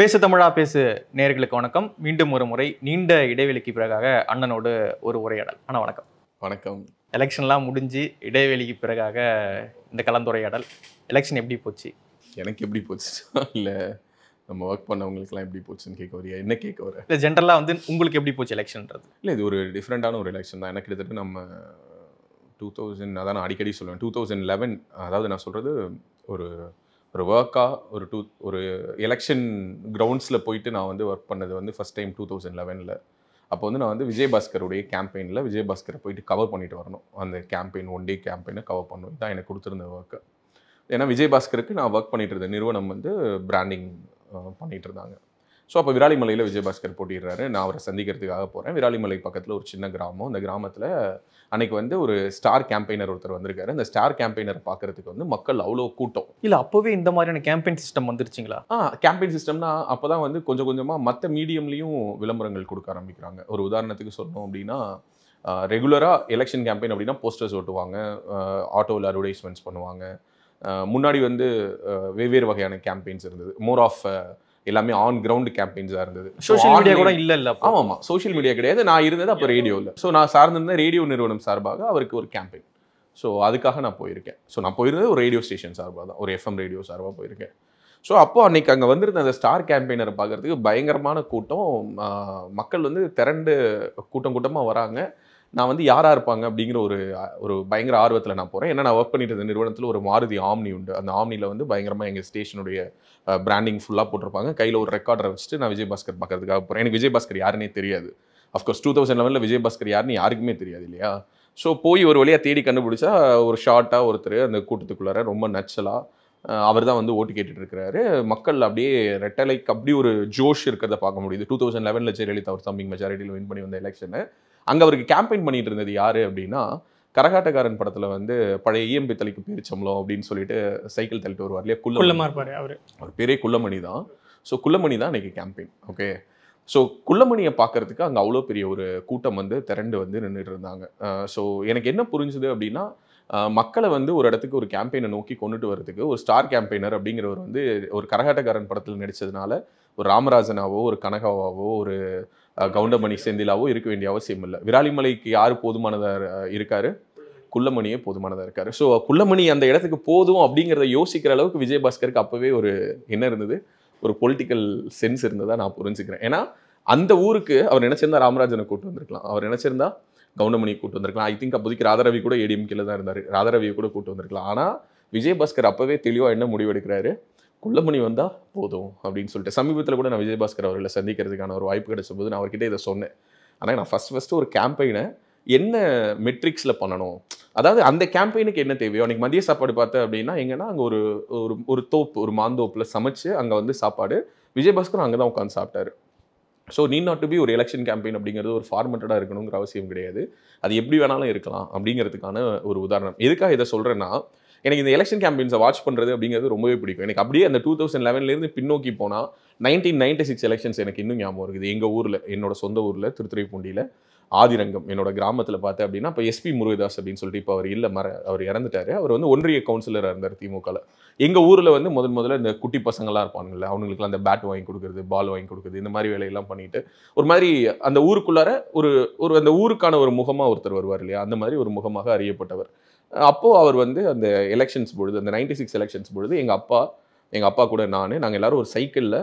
பேசு தமிழா பேசு நேர்களுக்கு வணக்கம் மீண்டும் ஒரு முறை நீண்ட இடைவெளிக்கு பிறகாக அண்ணனோடு ஒரு உரையாடல் ஆனால் வணக்கம் வணக்கம் எலெக்ஷன்லாம் முடிஞ்சு இடைவெளிக்கு பிறகாக இந்த கலந்துரையாடல் எலெக்ஷன் எப்படி போச்சு எனக்கு எப்படி போச்சு இல்லை நம்ம ஒர்க் பண்ணவங்களுக்குலாம் எப்படி போச்சுன்னு கேட்க வரியா என்ன கேட்க வர இல்லை ஜென்ரலாக வந்து உங்களுக்கு எப்படி போச்சு எலெக்ஷன்ன்றது இல்லை இது ஒரு டிஃப்ரெண்ட்டான ஒரு எலெக்ஷன் தான் எனக்கு கிட்டத்தட்ட நம்ம டூ தௌசண்ட் அதான் நான் அடிக்கடி சொல்லுவேன் டூ தௌசண்ட் லெவன் அதாவது நான் சொல்கிறது ஒரு ஒரு ஒர்க்காக ஒரு டூ ஒரு எலெக்ஷன் கிரவுண்ட்ஸில் போயிட்டு நான் வந்து ஒர்க் பண்ணது வந்து ஃபஸ்ட் டைம் டூ தௌசண்ட் லெவனில் அப்போ வந்து நான் வந்து விஜயபாஸ்கருடைய கேம்பெயினில் விஜயபாஸ்கரை போயிட்டு கவர் பண்ணிட்டு வரணும் அந்த கேம்பெயின் ஒன் டே கேம்பெயினை கவர் பண்ணணும் தான் எனக்கு கொடுத்துருந்த ஒர்க்கு ஏன்னா விஜயபாஸ்கருக்கு நான் ஒர்க் பண்ணிகிட்டு இருந்தேன் நிறுவனம் வந்து பிராண்டிங் பண்ணிகிட்டு இருந்தாங்க ஸோ அப்போ விராலிமலையில் விஜயபாஸ்கர் போட்டிடுறாரு நான் அவரை சந்திக்கிறதுக்காக போகிறேன் விராலிமலை பக்கத்தில் ஒரு சின்ன கிராமம் அந்த கிராமத்தில் அன்னைக்கு வந்து ஒரு ஸ்டார் கேம்பெயினர் ஒருத்தர் வந்திருக்காரு அந்த ஸ்டார் கேம்பெயினரை பார்க்கறதுக்கு வந்து மக்கள் அவ்வளோ கூட்டம் இல்லை அப்போவே இந்த மாதிரியான கேம்பெயின் சிஸ்டம் வந்துருச்சுங்களா ஆ கேம்பெயின் சிஸ்டம்னா அப்போ தான் வந்து கொஞ்சம் கொஞ்சமாக மற்ற மீடியம்லேயும் விளம்பரங்கள் கொடுக்க ஆரம்பிக்கிறாங்க ஒரு உதாரணத்துக்கு சொன்னோம் அப்படின்னா ரெகுலராக எலெக்ஷன் கேம்பெயின் அப்படின்னா போஸ்டர்ஸ் ஓட்டுவாங்க ஆட்டோவில் அட்வர்டைஸ்மெண்ட்ஸ் பண்ணுவாங்க முன்னாடி வந்து வெவ்வேறு வகையான கேம்பெயின்ஸ் இருந்தது மோர் ஆஃப் எல்லாமே ஆன் கிரவுண்ட் கேம்பெயின்ஸாக இருந்தது சோஷியல் மீடியா கூட இல்லை இல்லை ஆமாம் ஆமாம் சோஷியல் மீடியா கிடையாது நான் இருந்தது அப்போ ரேடியோவில் ஸோ நான் சார்ந்திருந்த ரேடியோ நிறுவனம் சார்பாக அவருக்கு ஒரு கேம்பெயின் ஸோ அதுக்காக நான் போயிருக்கேன் ஸோ நான் போயிருந்தது ஒரு ரேடியோ ஸ்டேஷன் சார்பாக தான் ஒரு எஃப்எம் ரேடியோ சார்பாக போயிருக்கேன் ஸோ அப்போ அன்றைக்கி அங்கே வந்திருந்த அந்த ஸ்டார் கேம்பெயினரை பார்க்குறதுக்கு பயங்கரமான கூட்டம் மக்கள் வந்து திரண்டு கூட்டம் கூட்டமாக வராங்க நான் வந்து யாராக இருப்பாங்க அப்படிங்கிற ஒரு ஒரு பயங்கர ஆர்வத்தில் நான் போகிறேன் ஏன்னா நான் ஒர்க் பண்ணிட்டு இருந்த நிறுவனத்தில் ஒரு மாருதி ஆம்னி உண்டு அந்த ஆம்னியில் வந்து பயங்கரமாக எங்கள் ஸ்டேஷனுடைய பிராண்டிங் ஃபுல்லாக போட்டிருப்பாங்க கையில் ஒரு ரெக்கார்டரை வச்சுட்டு நான் விஜய் பாஸ்கர் பார்க்கறதுக்காக போகிறேன் எனக்கு விஜய் பாஸ்கர் யாருன்னே தெரியாது அஃப்கோர்ஸ் டூ தௌசண்ட் லெவனில் விஜய் பாஸ்கர் யாருன்னு யாருக்குமே தெரியாது இல்லையா ஸோ போய் ஒரு வழியாக தேடி கண்டுபிடிச்சா ஒரு ஷார்ட்டாக ஒருத்தர் அந்த கூட்டத்துக்குள்ளார ரொம்ப நச்சலாக அவர் தான் வந்து ஓட்டு கேட்டுட்டு இருக்கிறாரு மக்கள் அப்படியே ரெட்டலைக்கு அப்படி ஒரு ஜோஷ் இருக்கிறத பார்க்க முடியுது டூ தௌசண்ட் லெவனில் ஜெயலலிதா அவர் சம்திங் மெஜாரிட்டியில் வின் பண்ணி வந்த எலெக்ஷனை அங்கே அவருக்கு கேம்பெயின் பண்ணிட்டு இருந்தது யார் அப்படின்னா கரகாட்டக்காரன் படத்தில் வந்து பழைய இஎம்பி e தலைக்கு பேரிச்சம்பளம் அப்படின்னு சொல்லிட்டு சைக்கிள் தள்ளிட்டு வருவார் இல்லையா குள்ளமாக இருப்பார் அவர் அவர் பேரே குள்ளமணி தான் ஸோ குள்ளமணி தான் இன்றைக்கி கேம்பெயின் ஓகே ஸோ குள்ளமணியை பார்க்கறதுக்கு அங்கே அவ்வளோ பெரிய ஒரு கூட்டம் வந்து திரண்டு வந்து நின்றுட்டு இருந்தாங்க ஸோ எனக்கு என்ன புரிஞ்சுது அப்படின்னா மக்களை வந்து ஒரு இடத்துக்கு ஒரு கேம்பெயினை நோக்கி கொண்டுட்டு வரதுக்கு ஒரு ஸ்டார் கேம்பெயினர் அப்படிங்கிறவர் வந்து ஒரு கரகாட்டக்காரன் படத்தில் நடித்ததுனால ஒரு ராமராஜனாவோ ஒரு கனகாவாவோ ஒரு கவுண்டமணி செந்திலாவோ இருக்க வேண்டிய அவசியம் இல்லை விராலிமலைக்கு யார் போதுமானதாக இருக்காரு குள்ளமணியே போதுமானதாக இருக்காரு ஸோ குள்ளமணி அந்த இடத்துக்கு போதும் அப்படிங்கிறத யோசிக்கிற அளவுக்கு விஜயபாஸ்கருக்கு அப்போவே ஒரு என்ன இருந்தது ஒரு பொலிட்டிக்கல் சென்ஸ் இருந்ததாக நான் புரிஞ்சுக்கிறேன் ஏன்னா அந்த ஊருக்கு அவர் நினச்சிருந்தா ராமராஜனை கூட்டு வந்திருக்கலாம் அவர் நினச்சிருந்தா கவுண்டமணியை கூட்டு வந்திருக்கலாம் ஐ திங்க் அப்போதைக்கு ராதாரவி கூட ஏடிஎம்கேல தான் இருந்தார் ராதாரவியை கூட கூட்டு வந்திருக்கலாம் ஆனால் விஜயபாஸ்கர் அப்போவே தெளிவாக என்ன முடிவெடுக்கிறாரு குள்ளமணி வந்தால் போதும் அப்படின்னு சொல்லிட்டு சமீபத்தில் கூட நான் விஜயபாஸ்கர் அவர்களை சந்திக்கிறதுக்கான ஒரு வாய்ப்பு கிடைச்ச போது நான் அவர்கிட்ட இதை சொன்னேன் ஆனால் நான் ஃபஸ்ட் ஃபஸ்ட்டு ஒரு கேம்பெயினை என்ன மெட்ரிக்ஸில் பண்ணணும் அதாவது அந்த கேம்பெயினுக்கு என்ன தேவையோ அன்றைக்கி மதிய சாப்பாடு பார்த்தேன் அப்படின்னா எங்கன்னா அங்கே ஒரு ஒரு ஒரு தோப்பு ஒரு மாந்தோப்பில் சமைச்சு அங்கே வந்து சாப்பாடு விஜயபாஸ்கர் அங்கே தான் உட்காந்து சாப்பிட்டாரு so need not to be ஒரு எலெக்ஷன் கேம்பெயின் அப்படிங்கிறது ஒரு ஃபார்மேட்டடாக இருக்கணுங்கிற அவசியம் கிடையாது அது எப்படி வேணாலும் இருக்கலாம் அப்படிங்கிறதுக்கான ஒரு உதாரணம் எதுக்காக இதை சொல்கிறேன்னா எனக்கு இந்த எலெக்ஷன் கேம்பெயின்ஸை வாட்ச் பண்ணுறது அப்படிங்கிறது ரொம்பவே பிடிக்கும் எனக்கு அப்படியே அந்த டூ தௌசண்ட் லெவன்லேருந்து பின்னோக்கி போனால் நைன்டீன் நைன்டி சிக்ஸ் எலெக்ஷன்ஸ் எனக்கு இன்னும் ஞாபகம் இருக்குது எங்கள் ஊரில் என்னோட சொந்த ஊரில் திருத்துறைப்பூண்டியில் ஆதிரங்கம் என்னோட கிராமத்தில் பார்த்தேன் அப்படின்னா இப்போ எஸ்பி முருகதாஸ் அப்படின்னு சொல்லிட்டு இப்போ அவர் இல்லை மர அவர் இறந்துட்டார் அவர் வந்து ஒன்றிய கவுன்சிலராக இருந்தார் திமுகவில் எங்கள் ஊரில் வந்து முதன் முதல்ல இந்த குட்டி பசங்களாக இருப்பாங்கல்ல அவங்களுக்குலாம் அந்த பேட் வாங்கி கொடுக்குறது பால் வாங்கி கொடுக்குறது இந்த மாதிரி வேலையெல்லாம் பண்ணிட்டு ஒரு மாதிரி அந்த ஊருக்குள்ளார ஒரு ஒரு அந்த ஊருக்கான ஒரு முகமாக ஒருத்தர் வருவார் இல்லையா அந்த மாதிரி ஒரு முகமாக அறியப்பட்டவர் அப்போது அவர் வந்து அந்த எலெக்ஷன்ஸ் பொழுது அந்த நைன்டி சிக்ஸ் எலெக்ஷன்ஸ் பொழுது எங்கள் அப்பா எங்கள் அப்பா கூட நான் நாங்கள் எல்லோரும் ஒரு சைக்கிளில்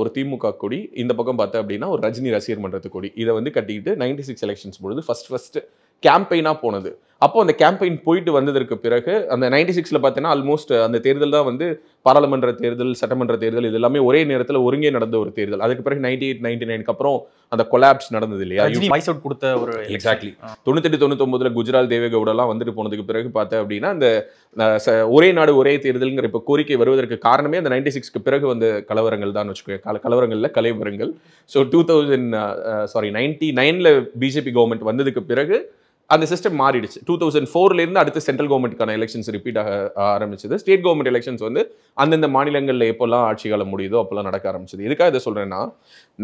ஒரு திமுக கொடி இந்த பக்கம் பார்த்தேன் அப்படின்னா ஒரு ரஜினி ரசிகர் மன்றத்து கொடி இதை வந்து கட்டிக்கிட்டு நைன்டி சிக்ஸ் எலெக்ஷன்ஸ் பொழுது ஃபஸ்ட் ஃபஸ்ட்டு கேம்பெயினாக போனது அப்போ அந்த கேம்பெயின் போயிட்டு வந்ததற்கு பிறகு அந்த நைன்டி சிக்ஸில் பார்த்தீங்கன்னா ஆல்மோஸ்ட் அந்த தேர்தல் தான் வந்து பாராளுமன்ற தேர்தல் சட்டமன்ற தேர்தல் இது எல்லாமே ஒரே நேரத்தில் ஒருங்கே நடந்த ஒரு தேர்தல் அதுக்கு பிறகு நைன்டி எயிட் நைன்டி நைனுக்கு அப்புறம் அந்த கொலாப்ஸ் நடந்தது இல்லையா வாய்ஸ் அவுட் கொடுத்த ஒரு எக்ஸாக்ட்லி தொண்ணூத்தெட்டு தொண்ணூத்தொம்பதுல குஜராத் தேவேகவுடலாம் வந்துட்டு போனதுக்கு பிறகு பார்த்தேன் அப்படின்னா அந்த ஒரே நாடு ஒரே தேர்தல்ங்கிற இப்போ கோரிக்கை வருவதற்கு காரணமே அந்த நைன்டி சிக்ஸ்க்கு பிறகு வந்த கலவரங்கள் தான் வச்சுக்கோங்க கலவரங்களில் கலைவரங்கள் so two thousand sorry ninety நைனில் பிஜேபி கவர்மெண்ட் வந்ததுக்கு பிறகு அந்த சிஸ்டம் மாறிடுச்சு டூ தௌசண்ட் ஃபோர்லேருந்து அடுத்து சென்ட்ரல் கவர்மெண்ட்டுக்கான எலெக்ஷன்ஸ் ரிப்பீட் ஆக ஆரம்பிச்சது ஸ்டேட் கவர்மெண்ட் எலெக்ஷன்ஸ் வந்து அந்தந்த மாநிலங்களில் எப்போல்லாம் ஆட்சி காலம் முடியுதோ அப்போல்லாம் நடக்க ஆரம்பிச்சது எதுக்காக இதை சொல்கிறேன்னா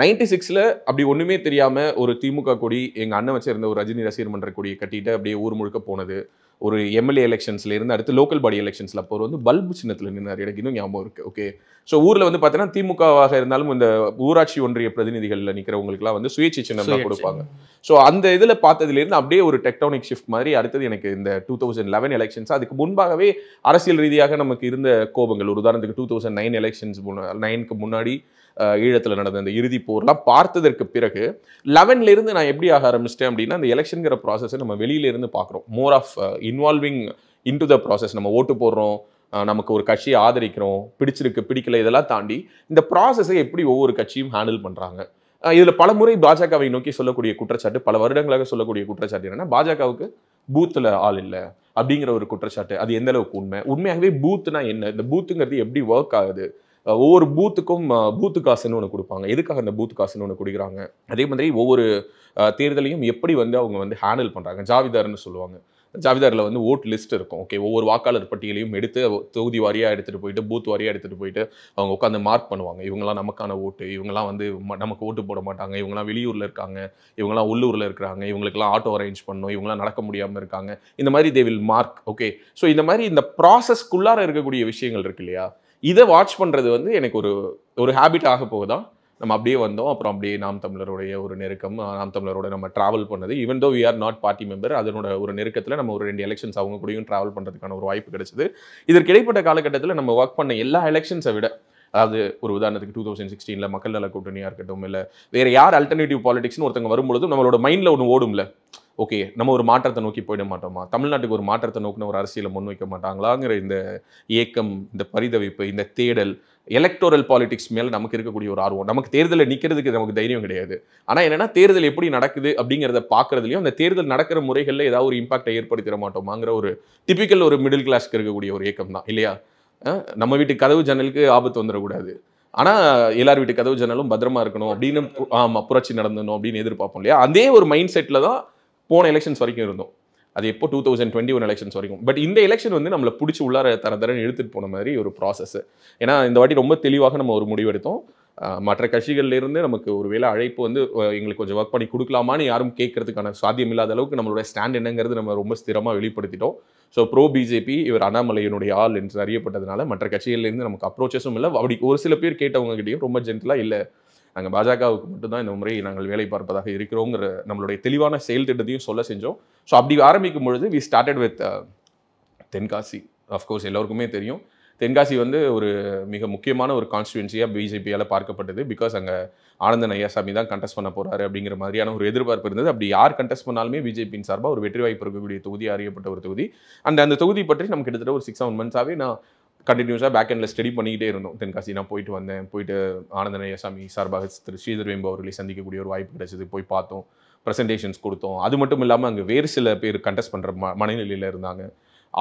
நைன்டி சிக்ஸில் அப்படி ஒன்றுமே தெரியாமல் ஒரு திமுக கொடி எங்கள் அண்ணன் வச்சிருந்த ஒரு ரஜினி ரசிகர் மன்ற கொடியை கட்டிட்டு அப்படியே ஊர் முழுக்க போனது ஒரு எம்எல்ஏ எலெக்ஷன்ஸ்ல இருந்து அடுத்து லோக்கல் பாடி எலெக்ஷன்ஸ்ல போற வந்து பல்பு சின்னத்தில் நின்றார் எனக்கு இன்னும் ஞாபகம் இருக்கு ஓகே ஸோ ஊரில் வந்து பாத்தீங்கன்னா திமுகவாக இருந்தாலும் இந்த ஊராட்சி ஒன்றிய பிரதிநிதிகளில் நிற்கிறவங்களுக்குலாம் வந்து சுயேட்சை சின்னம் தான் கொடுப்பாங்க ஸோ அந்த இதில் பார்த்ததுலேருந்து அப்படியே ஒரு டெக்டானிக் ஷிஃப்ட் மாதிரி அடுத்தது எனக்கு இந்த டூ தௌசண்ட் லெவன் எலெக்ஷன்ஸ் அதுக்கு முன்பாகவே அரசியல் ரீதியாக நமக்கு இருந்த கோபங்கள் ஒரு உதாரணத்துக்கு டூ தௌசண்ட் நைன் எலெக்ஷன்ஸ் நைனுக்கு முன்னாடி ஈழத்தில் நடந்த அந்த இறுதி போர்லாம் பார்த்ததற்கு பிறகு லெவன்லேருந்து நான் எப்படி ஆக ஆரம்பிச்சிட்டேன் அப்படின்னா அந்த எலெக்ஷனுங்கிற ப்ராசஸை நம்ம வெளியிலேருந்து பார்க்குறோம் more of involving in to the process நம்ம ஓட்டு போடுறோம் நமக்கு ஒரு கட்சியை ஆதரிக்கிறோம் பிடிச்சிருக்கு பிடிக்கல இதெல்லாம் தாண்டி இந்த ப்ராசஸை எப்படி ஒவ்வொரு கட்சியும் ஹேண்டில் பண்ணுறாங்க இதில் பல முறை பாஜகவை நோக்கி சொல்லக்கூடிய குற்றச்சாட்டு பல வருடங்களாக சொல்லக்கூடிய குற்றச்சாட்டு என்னென்னா பாஜகவுக்கு பூத்தில் ஆள் இல்லை அப்படிங்கிற ஒரு குற்றச்சாட்டு அது எந்த அளவுக்கு உண்மை உண்மையாகவே பூத்துனா என்ன இந்த பூத்துங்கிறது எப்படி ஒர்க் ஆகுது ஒவ்வொரு பூத்துக்கும் பூத்து காசுன்னு ஒன்று கொடுப்பாங்க எதுக்காக அந்த பூத்து காசுன்னு ஒன்று கொடுக்குறாங்க அதே மாதிரி ஒவ்வொரு தேர்தலையும் எப்படி வந்து அவங்க வந்து ஹேண்டில் பண்ணுறாங்க ஜாவிதார்னு சொல்லுவாங்க ஜாவிதாரில் வந்து ஓட் லிஸ்ட் இருக்கும் ஓகே ஒவ்வொரு வாக்காளர் பட்டியலையும் எடுத்து தொகுதி வாரியாக எடுத்துகிட்டு போயிட்டு பூத் வாரியாக எடுத்துகிட்டு போயிட்டு அவங்க உட்காந்து மார்க் பண்ணுவாங்க இவங்களாம் நமக்கான ஓட்டு இவங்களாம் வந்து நமக்கு ஓட்டு போட மாட்டாங்க இவங்களாம் வெளியூரில் இருக்காங்க இவங்களாம் உள்ளூரில் இருக்கிறாங்க இவங்களுக்குலாம் ஆட்டோ அரேஞ்ச் பண்ணணும் இவங்களாம் நடக்க முடியாமல் இருக்காங்க இந்த மாதிரி they will mark okay so இந்த மாதிரி இந்த ப்ராசஸ்க்குள்ளார இருக்கக்கூடிய விஷயங்கள் இருக்கு இல்லையா இதை வாட்ச் பண்ணுறது வந்து எனக்கு ஒரு ஒரு ஹேபிட் ஆக போகுதான் நம்ம அப்படியே வந்தோம் அப்புறம் அப்படியே நாம் தமிழருடைய ஒரு நெருக்கம் நாம் தமிழரோட நம்ம ட்ராவல் பண்ணது even though we are not party member அதனோட ஒரு நெருக்கத்தில் நம்ம ஒரு ரெண்டு எலெக்ஷன்ஸ் அவங்க கூடயும் ட்ராவல் பண்ணுறதுக்கான ஒரு வாய்ப்பு கிடைச்சது இதற்கு இடைப்பட்ட காலகட்டத்தில் நம்ம ஒர்க் பண்ண எல்லா எலெக்ஷன்ஸை விட அதாவது ஒரு உதாரணத்துக்கு டூ தௌசண்ட் சிக்ஸ்டீனில் மக்கள் நல கூட்டணியாக இருக்கட்டும் இல்லை வேறு யார் அல்டர்னேட்டிவ் பாலிடிக்ஸ்னு ஒருத்தங்க வரும்பொழுது நம்மளோட மைண்டில் ஒன்று ஓடும்ல ஓகே நம்ம ஒரு மாற்றத்தை நோக்கி போயிட மாட்டோமா தமிழ்நாட்டுக்கு ஒரு மாற்றத்தை நோக்கின ஒரு அரசியலை முன்வைக்க மாட்டாங்களாங்கிற இந்த ஏக்கம் இந்த பரிதவிப்பு இந்த தேடல் எலக்டோரல் பாலிடிக்ஸ் மேலே நமக்கு இருக்கக்கூடிய ஒரு ஆர்வம் நமக்கு தேர்தலில் நிற்கிறதுக்கு நமக்கு தைரியம் கிடையாது ஆனால் என்னென்னா தேர்தல் எப்படி நடக்குது அப்படிங்கிறத பார்க்குறதுலையும் அந்த தேர்தல் நடக்கிற முறைகளில் ஏதாவது ஒரு இம்பாக்டை ஏற்படுத்திட மாட்டோமாங்கிற ஒரு டிப்பிக்கல் ஒரு மிடில் கிளாஸ்க்கு இருக்கக்கூடிய ஒரு இயக்கம் தான் இல்லையா நம்ம வீட்டு கதவு ஜன்னலுக்கு ஆபத்து வந்துடக்கூடாது ஆனால் எல்லார் வீட்டு கதவு ஜன்னலும் பத்திரமா இருக்கணும் அப்படின்னு ஆமாம் புரட்சி நடந்தணும் அப்படின்னு எதிர்பார்ப்போம் இல்லையா அதே ஒரு மைண்ட் செட்டில் தான் போன எலெக்ஷன்ஸ் வரைக்கும் இருந்தோம் அது எப்போ two thousand twenty one elections வரைக்கும் பட் இந்த எலெக்ஷன் வந்து நம்மளை பிடிச்சி உள்ளார தர தரன்னு எடுத்துகிட்டு போன மாதிரி ஒரு ப்ராசஸ் ஏன்னா இந்த வாட்டி ரொம்ப தெளிவாக நம்ம ஒரு முடிவெடுத்தோம் மற்ற கட்சிகள்லேருந்து நமக்கு ஒரு வேளை அழைப்பு வந்து எங்களுக்கு கொஞ்சம் ஒர்க் பண்ணி கொடுக்கலாமான்னு யாரும் கேட்கறதுக்கான சாத்தியம் இல்லாத அளவுக்கு நம்மளோட ஸ்டாண்ட் என்னங்கிறது நம்ம ரொம்ப ஸ்திரமாக வெளிப்படுத்திட்டோம் ஸோ ப்ரோ பிஜேபி இவர் அண்ணாமலையினுடைய ஆள் என்று அறியப்பட்டதுனால மற்ற கட்சிகள்லேருந்து நமக்கு அப்ரோச்சஸும் இல்லை அப்படி ஒரு சில பேர் கேட்டவங்ககிட்டையும் ரொம்ப ஜென்டலாக இல்லை நாங்கள் பாஜகவுக்கு மட்டும்தான் இந்த முறை நாங்கள் வேலை பார்ப்பதாக இருக்கிறோங்கிற நம்மளுடைய தெளிவான செயல் திட்டத்தையும் சொல்ல செஞ்சோம் ஸோ அப்படி ஆரம்பிக்கும் பொழுது we started with Tenkasi of course எல்லோருக்குமே தெரியும் தென்காசி வந்து ஒரு மிக முக்கியமான ஒரு கான்ஸ்டுவன்சியாக பிஜேபியால் பார்க்கப்பட்டது பிகாஸ் அங்கே ஆனந்தன் ஐயாசாமி தான் கண்டெஸ்ட் பண்ண போகிறாரு அப்படிங்கிற மாதிரியான ஒரு எதிர்பார்ப்பு இருந்தது அப்படி யார் கண்டெஸ்ட் பண்ணாலுமே பிஜேபியின் சார்பாக ஒரு வெற்றி வாய்ப்பு இருக்கக்கூடிய தொகுதி அறியப்பட்ட ஒரு தொகுதி அந்த அந்த தொகுதி பற்றி நம்ம கிட்டத்தட்ட ஒரு சிக்ஸ் செவன் மந்த்ஸாகவே நான் கண்டினியூஸாக பேக் எண்டில் ஸ்டடி பண்ணிக்கிட்டே இருந்தோம் தென்காசி நான் போயிட்டு வந்தேன் போயிட்டு ஆனந்தநேயசாமி சார்பாக திரு ஸ்ரீதர் வேம்பு அவர்களை சந்திக்கக்கூடிய ஒரு வாய்ப்பு கிடைச்சது போய் பார்த்தோம் ப்ரெசன்டேஷன்ஸ் கொடுத்தோம் அது மட்டும் இல்லாமல் அங்கே வேறு சில பேர் கண்டஸ்ட் பண்ணுற ம மனநிலையில் இருந்தாங்க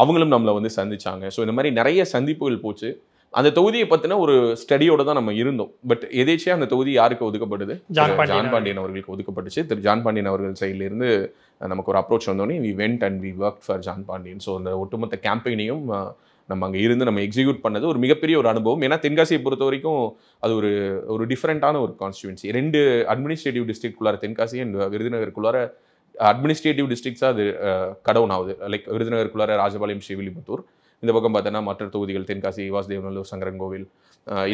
அவங்களும் நம்மளை வந்து சந்தித்தாங்க ஸோ இந்த மாதிரி நிறைய சந்திப்புகள் போச்சு அந்த தொகுதியை பற்றின ஒரு ஸ்டடியோட தான் நம்ம இருந்தோம் பட் எதேச்சியாக அந்த தொகுதி யாருக்கு ஒதுக்கப்படுது ஜான் பாண்டியன் அவர்களுக்கு ஒதுக்கப்பட்டுச்சு திரு ஜான் பாண்டியன் அவர்கள் சைட்லேருந்து நமக்கு ஒரு அப்ரோச் வந்தோடனே we went and we work for John Pandian so அந்த ஒட்டுமொத்த கேம்பெயினையும் நம்ம அங்கே இருந்து நம்ம எக்ஸிக்யூட் பண்ணது ஒரு மிகப்பெரிய ஒரு அனுபவம் ஏன்னா தென்காசியை பொறுத்த வரைக்கும் அது ஒரு ஒரு டிஃப்ரெண்ட்டான ஒரு கான்ஸ்டியூன்சி ரெண்டு அட்மினிஸ்ட்ரேட்டிவ் டிஸ்ட்ரிக்ட்குள்ளார தென்காசி அண்ட் விருதுநகருக்குள்ளார அட்மினிஸ்ட்ரேட்டிவ் டிஸ்ட்ரிக்ஸாக அது கடவுன் ஆகுது லைக் விருதுநகருக்குள்ளார ராஜபாளையம் ஸ்ரீவில்லிபுத்தூர் இந்த பக்கம் பார்த்தோன்னா மற்ற தொகுதிகள் தென்காசி வாசுதேவநல்லூர் சங்கரன்கோவில்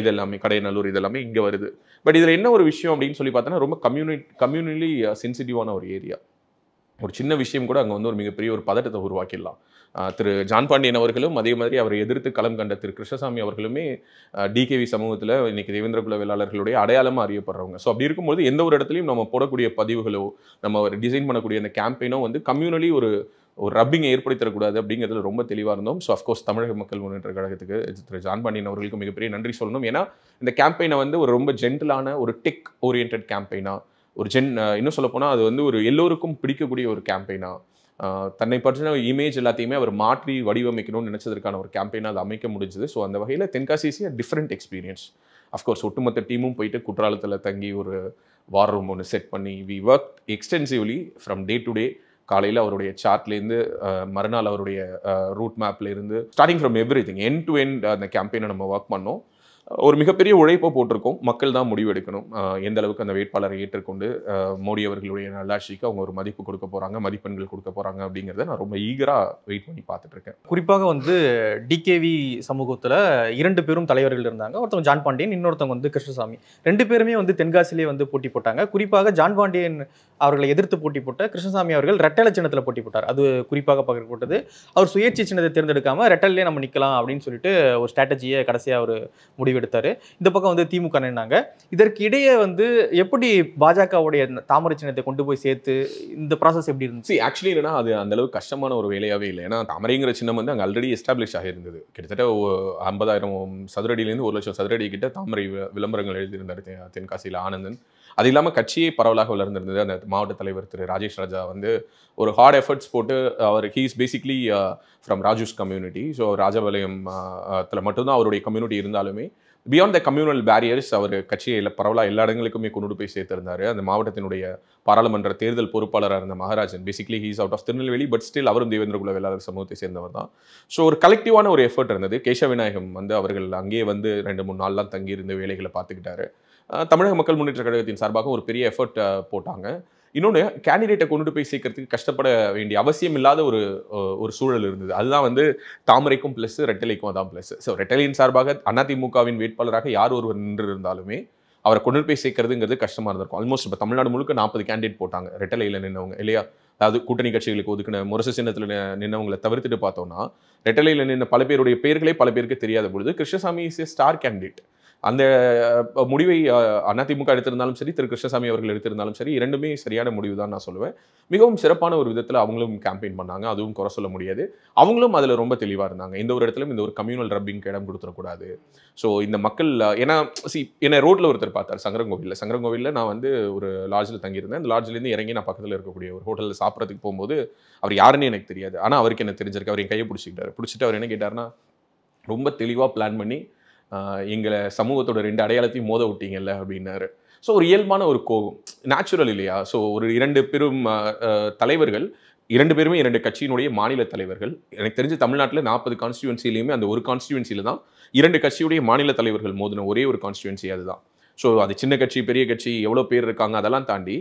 இதெல்லாமே கடையநல்லூர் இதெல்லாமே இங்கே வருது பட் இதில் என்ன ஒரு விஷயம் அப்படின்னு சொல்லி பார்த்தோன்னா ரொம்ப கம்யூனி கம்யூனிலி சென்சிட்டிவான ஒரு ஏரியா ஒரு சின்ன விஷயம் கூட அங்கே வந்து ஒரு மிகப்பெரிய ஒரு பதட்டத்தை உருவாக்கிடலாம் திரு ஜான் பாண்டியன் அவர்களும் அதே மாதிரி அவரை எதிர்த்து களம் கண்ட திரு கிருஷ்ணசாமி அவர்களுமே டிகேவி சமூகத்தில் இன்னைக்கு தேவேந்திர குல வேளாளர்களுடைய அடையாளமாக அறியப்படுறவங்க ஸோ அப்படி இருக்கும்போது எந்த ஒரு இடத்துலையும் நம்ம போடக்கூடிய பதிவுகளோ நம்ம ஒரு டிசைன் பண்ணக்கூடிய அந்த கேம்பெயினோ வந்து கம்யூனலி ஒரு ஒரு ரப்பிங்கை ஏற்படுத்திடக்கூடாது அப்படிங்கிறதுல ரொம்ப தெளிவாக இருந்தோம் ஸோ அஃப்கோர்ஸ் தமிழக மக்கள் முன்னேற்ற கழகத்துக்கு திரு ஜான் பாண்டியன் அவர்களுக்கு மிகப்பெரிய நன்றி சொல்லணும் ஏன்னா இந்த கேம்பெயினை வந்து ஒரு ரொம்ப ஜென்டிலான ஒரு டெக் ஓரியன்ட் கேம்பெயினாக ஒரு ஜென் இன்னும் சொல்லப்போனால் அது வந்து ஒரு எல்லோருக்கும் பிடிக்கக்கூடிய ஒரு கேம்பெயினாக தன்னை பற்றின இமேஜ் எல்லாத்தையுமே அவர் மாற்றி வடிவமைக்கணும்னு நினச்சதற்கான ஒரு கேம்பெயினாக அது அமைக்க முடிஞ்சது ஸோ அந்த வகையில் Tenkasi a different experience of course ஒட்டுமொத்த டீமும் போயிட்டு குற்றாலத்தில் தங்கி ஒரு வார் ரூம் ஒன்று செட் பண்ணி we work extensively from day to day காலையில் அவருடைய சார்ட்லேருந்து மறுநாள் அவருடைய ரூட் மேப்லேருந்து starting from every thing end to end அந்த கேம்பெயினை நம்ம ஒர்க் பண்ணோம் ஒரு மிகப்பெரிய உழைப்பை போட்டிருக்கோம் மக்கள் தான் முடிவெடுக்கணும் எந்த அளவுக்கு அந்த வேட்பாளரை ஏற்றுக்கொண்டு மோடி அவர்களுடைய நல்லாட்சிக்கு அவங்க ஒரு மதிப்பு கொடுக்க போகிறாங்க மதிப்பெண்கள் கொடுக்க போகிறாங்க அப்படிங்கிறத நான் ரொம்ப ஈகராக வெயிட் பண்ணி பார்த்துட்டு இருக்கேன் குறிப்பாக வந்து டிகேவி சமூகத்தில் இரண்டு பேரும் தலைவர்கள் இருந்தாங்க ஒருத்தவங்க ஜான் பாண்டியன் இன்னொருத்தவங்க வந்து கிருஷ்ணசாமி ரெண்டு பேருமே வந்து தென்காசிலேயே வந்து போட்டி போட்டாங்க குறிப்பாக ஜான் பாண்டியன் அவர்களை எதிர்த்து போட்டி போட்ட கிருஷ்ணசாமி அவர்கள் ரெட்டலை சின்னத்தில் போட்டி போட்டார் அது குறிப்பாக பார்க்கப்பட்டது அவர் சுயேட்சை சின்னத்தை தேர்ந்தெடுக்காமல் ரெட்டல்லே நம்ம நிற்கலாம் அப்படின்னு சொல்லிட்டு ஒரு ஸ்ட்ராட்டஜியை கடைசியாக ஒரு முடிவு முடிவு இந்த பக்கம் வந்து திமுக நின்னாங்க இதற்கு இடையே வந்து எப்படி பாஜகவுடைய தாமரை சின்னத்தை கொண்டு போய் சேர்த்து இந்த ப்ராசஸ் எப்படி இருந்துச்சு ஆக்சுவலி என்னன்னா அது அந்தளவுக்கு கஷ்டமான ஒரு வேலையாகவே இல்லை ஏன்னா தாமரைங்கிற சின்னம் வந்து அங்கே ஆல்ரெடி எஸ்டாப்ளிஷ் ஆகியிருந்தது கிட்டத்தட்ட ஐம்பதாயிரம் சதுரடியிலேருந்து ஒரு லட்சம் சதுரடி கிட்ட தாமரை விளம்பரங்கள் எழுதியிருந்தார் தென்காசியில் ஆனந்தன் அது இல்லாமல் கட்சியே பரவலாக வளர்ந்திருந்தது அந்த மாவட்ட தலைவர் திரு ராஜேஷ் ராஜா வந்து ஒரு ஹார்ட் எஃபர்ட்ஸ் போட்டு அவர் he's basically from Raju's community so Rajapalayam uh, மட்டும்தான் அவருடைய கம்யூனிட்டி இருந்தாலுமே பியாண்ட் த கம்யூனல் பேரியர்ஸ் அவர் கட்சியை பரவலாக எல்லா இடங்களுக்குமே கொண்டு போய் சேர்த்திருந்தார் அந்த மாவட்டத்தினுடைய பாராளுமன்ற தேர்தல் பொறுப்பாளராக இருந்த Maharajan basically he's out of Tirunelveli but still அவரும் தேவேந்திரகுல வேளாளர் சமூகத்தை சேர்ந்தவர் தான் ஸோ ஒரு கலெக்டிவான ஒரு எஃபர்ட் இருந்தது கேச விநாயகம் வந்து அவர்கள் அங்கேயே வந்து ரெண்டு மூணு நாள்லாம் தங்கியிருந்த வேலைகளை பார்த்துக்கிட்டாரு தமிழக மக்கள் முன்னேற்ற கழகத்தின் சார்பாக ஒரு பெரிய எஃபர்ட் போட்டாங்க இன்னொன்று கேண்டிடேட்டை கொண்டுட்டு போய் சேர்க்கறதுக்கு கஷ்டப்பட வேண்டிய அவசியம் இல்லாத ஒரு ஒரு சூழல் இருந்தது அதுதான் வந்து தாமரைக்கும் ப்ளஸ் ரெட்டலைக்கும் அதான் ப்ளஸ் ஸோ ரெட்டலையின் சார்பாக அதிமுகவின் வேட்பாளராக யார் ஒருவர் நின்று இருந்தாலுமே அவரை கொண்டு போய் சேர்க்கறதுங்கிறது கஷ்டமாக இருந்திருக்கும் ஆல்மோஸ்ட் இப்போ தமிழ்நாடு முழுக்க நாற்பது கேண்டிடேட் போட்டாங்க ரெட்டலையில் நின்னவங்க இல்லையா அதாவது கூட்டணி கட்சிகளுக்கு ஒதுக்கின முரசு சின்னத்தில் நின்னவங்களை தவிர்த்துட்டு பார்த்தோம்னா ரெட்டலையில் நின்ன பல பேருடைய பேர்களே பல பேருக்கு தெரியாத பொழுது Krishnasamy is a star candidate அந்த முடிவை அதிமுக எடுத்திருந்தாலும் சரி திரு கிருஷ்ணசாமி அவர்கள் எடுத்திருந்தாலும் சரி இரண்டுமே சரியான முடிவு தான் நான் சொல்லுவேன் மிகவும் சிறப்பான ஒரு விதத்தில் அவங்களும் கேம்பெயின் பண்ணாங்க அதுவும் குறை சொல்ல முடியாது அவங்களும் அதில் ரொம்ப தெளிவாக இருந்தாங்க இந்த ஒரு இடத்துல இந்த ஒரு கம்யூனல் ரப்பிங் இடம் கொடுத்துடக்கூடாது ஸோ இந்த மக்கள் ஏன்னா சி என்னை ரோட்டில் ஒருத்தர் பார்த்தார் சங்கரங்கோவிலில் சங்கரங்கோவிலில் நான் வந்து ஒரு லாட்ஜில் தங்கியிருந்தேன் அந்த லாட்ஜ்லேருந்து இறங்கி நான் பக்கத்தில் இருக்கக்கூடிய ஒரு ஹோட்டலில் சாப்பிட்றதுக்கு போகும்போது அவர் யாருன்னு எனக்கு தெரியாது ஆனால் அவருக்கு என்ன தெரிஞ்சிருக்கு அவர் என் கையை பிடிச்சிக்கிட்டார் பிடிச்சிட்டு அவர் என்ன கேட்டார்னா ரொம்ப தெளிவாக பிளான் பண்ணி எங்களை சமூகத்தோட ரெண்டு அடையாளத்தையும் மோத விட்டீங்கல்ல அப்படின்னாரு ஸோ ஒரு இயல்பான ஒரு கோபம் நேச்சுரல் இல்லையா ஸோ ஒரு இரண்டு பெரும் தலைவர்கள் இரண்டு பேருமே இரண்டு கட்சியினுடைய மாநில தலைவர்கள் எனக்கு தெரிஞ்சு தமிழ்நாட்டில் நாற்பது கான்ஸ்டியூன்சிலையுமே அந்த ஒரு கான்ஸ்டியூன்சியில் தான் இரண்டு கட்சியுடைய மாநில தலைவர்கள் மோதின ஒரே ஒரு கான்ஸ்டியூன்சி அதுதான் ஸோ அது சின்ன கட்சி பெரிய கட்சி எவ்வளோ பேர் இருக்காங்க அதெல்லாம் தாண்டி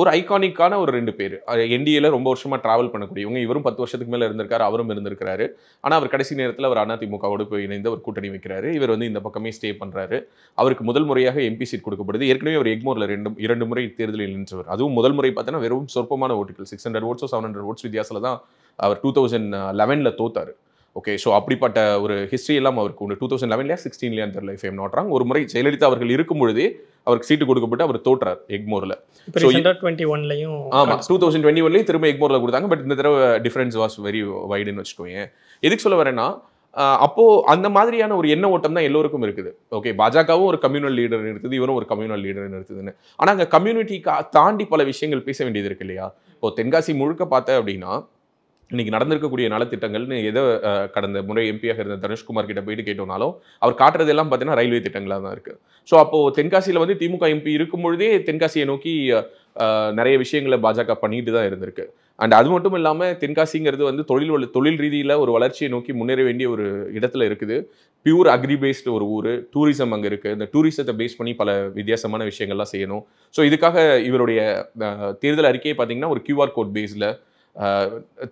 ஒரு ஐகானிக்கான ஒரு ரெண்டு பேர் என்டிஏல ரொம்ப வருஷமாக ட்ராவல் பண்ணக்கூடியவங்க இவரும் பத்து வருஷத்துக்கு மேலே இருந்திருக்காரு அவரும் இருந்திருக்கிறாரு ஆனால் அவர் கடைசி நேரத்தில் அவர் அதிமுகவோடு போய் இணைந்து ஒரு கூட்டணி வைக்கிறாரு இவர் வந்து இந்த பக்கமே ஸ்டே பண்ணுறாரு அவருக்கு முதல் முறையாக எம்பி சீட் கொடுக்கப்படுது ஏற்கனவே அவர் எக்மோரில் ரெண்டு இரண்டு முறை தேர்தலில் நின்றவர் அதுவும் முதல் முறை பார்த்தோன்னா வெறும் சொற்பமான ஓட்டுகள் சிக்ஸ் ஹண்ட்ரட் ஓட்ஸோ செவன் ஹண்ட்ரட் ஓட்ஸ் வித்தியாசத்தில் தான் அவர் டூ தௌசண்ட் லெவனில் தோத்தார் ஓகே ஸோ அப்படிப்பட்ட ஒரு ஹிஸ்ட்ரி எல்லாம் அவருக்கு உண்டு டூ தௌசண்ட் லெவன்லையா சிக்ஸ்டீன்லையா தெரியல இஃப் எம் நாட் ஒரு முறை ஜெயலலிதா அவர்கள் இருக்கும் பொழுதே அவருக்கு சீட்டு கொடுக்கப்பட்டு அவர் தோற்றார் எக்மோரில் ஸோ டுவெண்ட்டி ஒன்லையும் ஆமாம் டூ தௌசண்ட் டுவெண்ட்டி ஒன்லையும் திரும்ப எக்மோரில் கொடுத்தாங்க பட் இந்த தடவை டிஃப்ரென்ஸ் வாஸ் வெரி வைடுன்னு வச்சுக்கோங்க எதுக்கு சொல்ல வரேன்னா அப்போது அந்த மாதிரியான ஒரு எண்ண ஓட்டம் தான் எல்லோருக்கும் இருக்குது ஓகே பாஜகவும் ஒரு கம்யூனல் லீடர் இருக்குது இவரும் ஒரு கம்யூனல் லீடர் இருக்குதுன்னு ஆனால் அங்கே கம்யூனிட்டிக்கா தாண்டி பல விஷயங்கள் பேச வேண்டியது இருக்கு இல்லையா இப்போ தென்காசி முழுக்க பார்த்தேன் அப்படின்னா இன்றைக்கி நடந்திருக்கக்கூடிய நலத்திட்டங்கள்னு எதோ கடந்த முறை எம்பியாக இருந்த தனுஷ்குமார் கிட்ட போயிட்டு கேட்டோம்னாலும் அவர் காட்டுறது எல்லாம் பார்த்தீங்கன்னா ரயில்வே திட்டங்களாக தான் இருக்குது ஸோ அப்போது தென்காசியில் வந்து திமுக எம்பி இருக்கும் பொழுதே தென்காசியை நோக்கி நிறைய விஷயங்களை பாஜக பண்ணிட்டு தான் இருந்திருக்கு அண்ட் அது மட்டும் இல்லாமல் தென்காசிங்கிறது வந்து தொழில் தொழில் ரீதியில் ஒரு வளர்ச்சியை நோக்கி முன்னேற வேண்டிய ஒரு இடத்துல இருக்குது பியூர் அக்ரி பேஸ்டு ஒரு ஊர் டூரிசம் அங்கே இருக்குது இந்த டூரிசத்தை பேஸ் பண்ணி பல வித்தியாசமான விஷயங்கள்லாம் செய்யணும் ஸோ இதுக்காக இவருடைய தேர்தல் அறிக்கையை பார்த்தீங்கன்னா ஒரு கியூஆர் கோட் பேஸில்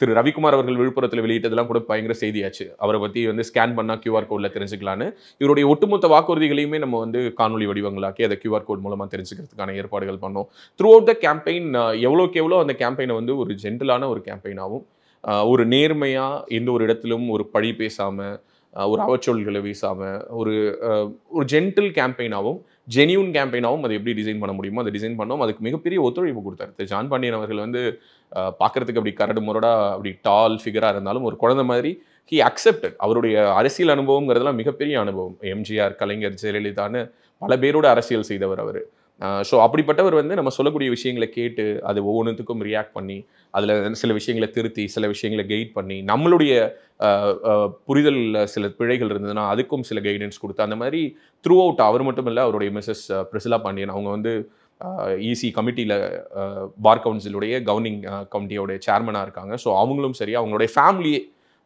திரு ரவிக்குமார் அவர்கள் விழுப்புரத்தில் வெளியிட்டதெல்லாம் கூட பயங்கர செய்தியாச்சு அவரை பற்றி வந்து ஸ்கேன் பண்ணால் கியூஆர் கோடில் தெரிஞ்சுக்கலான்னு இவருடைய ஒட்டுமொத்த வாக்குறுதிகளையுமே நம்ம வந்து காணொலி வடிவங்களாக்கி அதை கியூஆர் கோட் மூலமாக தெரிஞ்சுக்கிறதுக்கான ஏற்பாடுகள் பண்ணோம் த்ரூ அவுட் த கேம்பெயின் எவ்வளோக்கு எவ்வளோ அந்த கேம்பெயினை வந்து ஒரு ஜென்ரலான ஒரு கேம்பெயினாகவும் ஒரு நேர்மையாக எந்த ஒரு இடத்திலும் ஒரு பழி பேசாமல் ஒரு அவச்சொல்களை வீசாமல் ஒரு ஒரு ஜென்டில் கேம்பெயினாகவும் ஜெனியூன் கேம்பெயினாகவும் அதை எப்படி டிசைன் பண்ண முடியுமோ அதை டிசைன் பண்ணோம் அதுக்கு மிகப்பெரிய ஒத்துழைப்பு கொடுத்தாரு ஜான் பாண்டியன் அவர்கள் வந்து பார்க்குறதுக்கு அப்படி கரடு முரடாக அப்படி டால் ஃபிகராக இருந்தாலும் ஒரு குழந்தை மாதிரி ஹி அக்செப்டட் அவருடைய அரசியல் அனுபவங்கிறதுலாம் மிகப்பெரிய அனுபவம் எம்ஜிஆர் கலைஞர் ஜெயலலிதான்னு பல பேரோட அரசியல் செய்தவர் அவர் ஸோ அப்படிப்பட்டவர் வந்து நம்ம சொல்லக்கூடிய விஷயங்களை கேட்டு அது ஒவ்வொன்றுத்துக்கும் ரியாக்ட் பண்ணி அதில் சில விஷயங்களை திருத்தி சில விஷயங்களை கைட் பண்ணி நம்மளுடைய புரிதல் சில பிழைகள் இருந்ததுன்னா அதுக்கும் சில கைடன்ஸ் கொடுத்து அந்த மாதிரி த்ரூ அவுட் அவர் மட்டும் இல்லை அவருடைய மிஸ்ஸஸ் பிரிசிலா பாண்டியன் அவங்க வந்து இசி கமிட்டியில் பார் கவுன்சிலுடைய கவர்னிங் கமிட்டியோடைய சேர்மனாக இருக்காங்க ஸோ அவங்களும் சரி அவங்களுடைய ஃபேமிலியே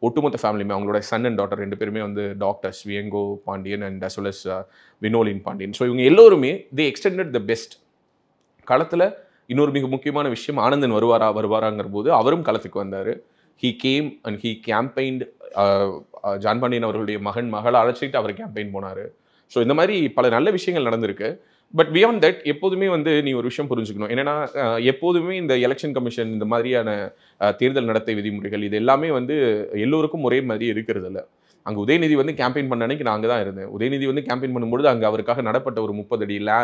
ஒட்டுமொத்த ஃபேமிலியுமே அவங்களோட சன் அண்ட் டாட்டர் ரெண்டு பேருமே வந்து doctors Viyango Pandian and as well as Vinolin Pandian so இவங்க எல்லோருமே தி எக்ஸ்டெண்டட் த பெஸ்ட் களத்தில் இன்னொரு மிக முக்கியமான விஷயம் ஆனந்தன் வருவாரா வருவாராங்கிற போது அவரும் களத்துக்கு வந்தார் he came and he campaigned John Pandian அவர்களுடைய மகன் மகளை அழைச்சிக்கிட்டு அவர் கேம்பெயின் போனார் ஸோ இந்த மாதிரி பல நல்ல விஷயங்கள் நடந்திருக்கு பட் பியாண்ட் தட் எப்போதுமே வந்து நீ ஒரு விஷயம் புரிஞ்சுக்கணும் என்னென்னா எப்போதுமே இந்த எலெக்ஷன் கமிஷன் இந்த மாதிரியான தேர்தல் நடத்தை விதிமுறைகள் இது எல்லாமே வந்து எல்லோருக்கும் ஒரே மாதிரி இருக்கிறது இல்லை அங்கே உதயநிதி வந்து கேம்பெயின் பண்ண அன்னைக்கு நான் அங்கே தான் இருந்தேன் உதயநிதி வந்து கேம்பெயின் பண்ணும்போது அங்கே அவருக்காக நடப்பட்ட ஒரு முப்பது அடி லே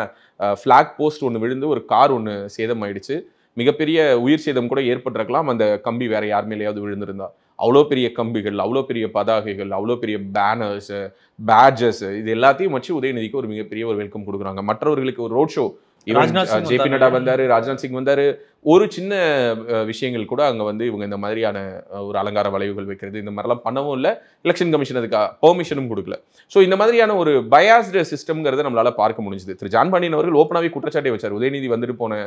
ஃப்ளாக் போஸ்ட் ஒன்று விழுந்து ஒரு கார் ஒன்று சேதம் ஆயிடுச்சு மிகப்பெரிய உயிர் சேதம் கூட ஏற்பட்டிருக்கலாம் அந்த கம்பி வேற யார் மேலேயாவது விழுந்திருந்தா அவ்வளோ பெரிய கம்பிகள் அவ்வளோ பெரிய பதாகைகள் அவ்வளோ பெரிய பேனர்ஸு பேட்ஜஸ் இது எல்லாத்தையும் வச்சு உதயநிதிக்கு ஒரு மிகப்பெரிய ஒரு வெல்கம் கொடுக்குறாங்க மற்றவர்களுக்கு ஒரு road show even JP uh, Nadda வந்தாரு ராஜ்நாத் சிங் வந்தாரு ஒரு சின்ன விஷயங்கள் கூட அங்க வந்து இவங்க இந்த மாதிரியான ஒரு அலங்கார வளைவுகள் வைக்கிறது இந்த மாதிரிலாம் பண்ணவும் இல்லை எலெக்ஷன் கமிஷன் அதுக்கு பெர்மிஷனும் கொடுக்கல ஸோ இந்த மாதிரியான ஒரு பயாஸ்டு சிஸ்டம்ங்கிறத நம்மளால பார்க்க முடிஞ்சது திரு பாண்டியன் அவர்கள் ஓப்பனாகவே குற்றச்சாட்டை வச்சார் உதயநிதி வந்துட்டு போன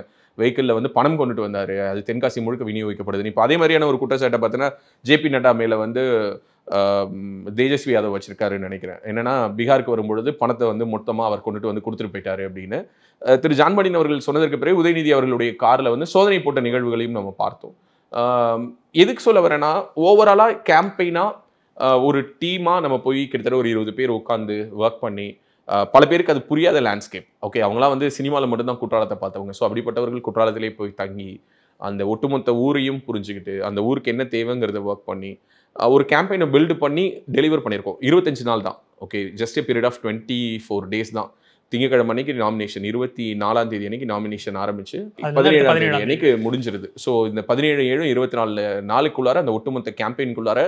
வெஹிக்கிளில் வந்து பணம் கொண்டுட்டு வந்தார் அது தென்காசி முழுக்க விநியோகிக்கப்படுது இப்போ அதே மாதிரியான ஒரு குற்றச்சாட்டை பார்த்தீங்கன்னா ஜேபி நட்டா மேலே வந்து தேஜஸ்வி யாதவ் வச்சிருக்காருன்னு நினைக்கிறேன் என்னன்னா பீகாருக்கு வரும்பொழுது பணத்தை வந்து மொத்தமாக அவர் கொண்டுட்டு வந்து கொடுத்துட்டு போயிட்டாரு அப்படின்னு திரு ஜான்பாடின் அவர்கள் சொன்னதற்கு பிறகு உதயநிதி அவர்களுடைய காரில் வந்து சோதனை போட்ட நிகழ்வுகளையும் நம்ம பார்த்தோம் எதுக்கு சொல்ல வரேன்னா ஓவராலாக கேம்பெயினாக ஒரு டீமாக நம்ம போய் கிட்டத்தட்ட ஒரு இருபது பேர் உட்காந்து ஒர்க் பண்ணி பல பேருக்கு அது புரியாத லேண்ட்ஸ்கேப் ஓகே அவங்களாம் வந்து சினிமாவில் மட்டும்தான் குற்றாலத்தை பார்த்தவங்க ஸோ அப்படிப்பட்டவர்கள் குற்றாலத்திலே போய் தங்கி அந்த ஒட்டுமொத்த ஊரையும் புரிஞ்சுக்கிட்டு அந்த ஊருக்கு என்ன தேவைங்கிறத ஒர்க் பண்ணி ஒரு கேம்பெயினை பில்டு பண்ணி டெலிவர் பண்ணியிருக்கோம் இருபத்தஞ்சு நாள் தான் okay just a period of twenty four days தான் திங்கக்கிழமை அன்னைக்கு நாமினேஷன் இருபத்தி நாலாம் தேதி அன்னைக்கு நாமினேஷன் ஆரம்பிச்சு பதினேழாம் தேதி அன்னைக்கு முடிஞ்சிருது ஸோ இந்த பதினேழு ஏழு இருபத்தி நாலு நாளுக்குள்ளார அந்த ஒட்டுமொத்த கேம்பெயின்குள்ளார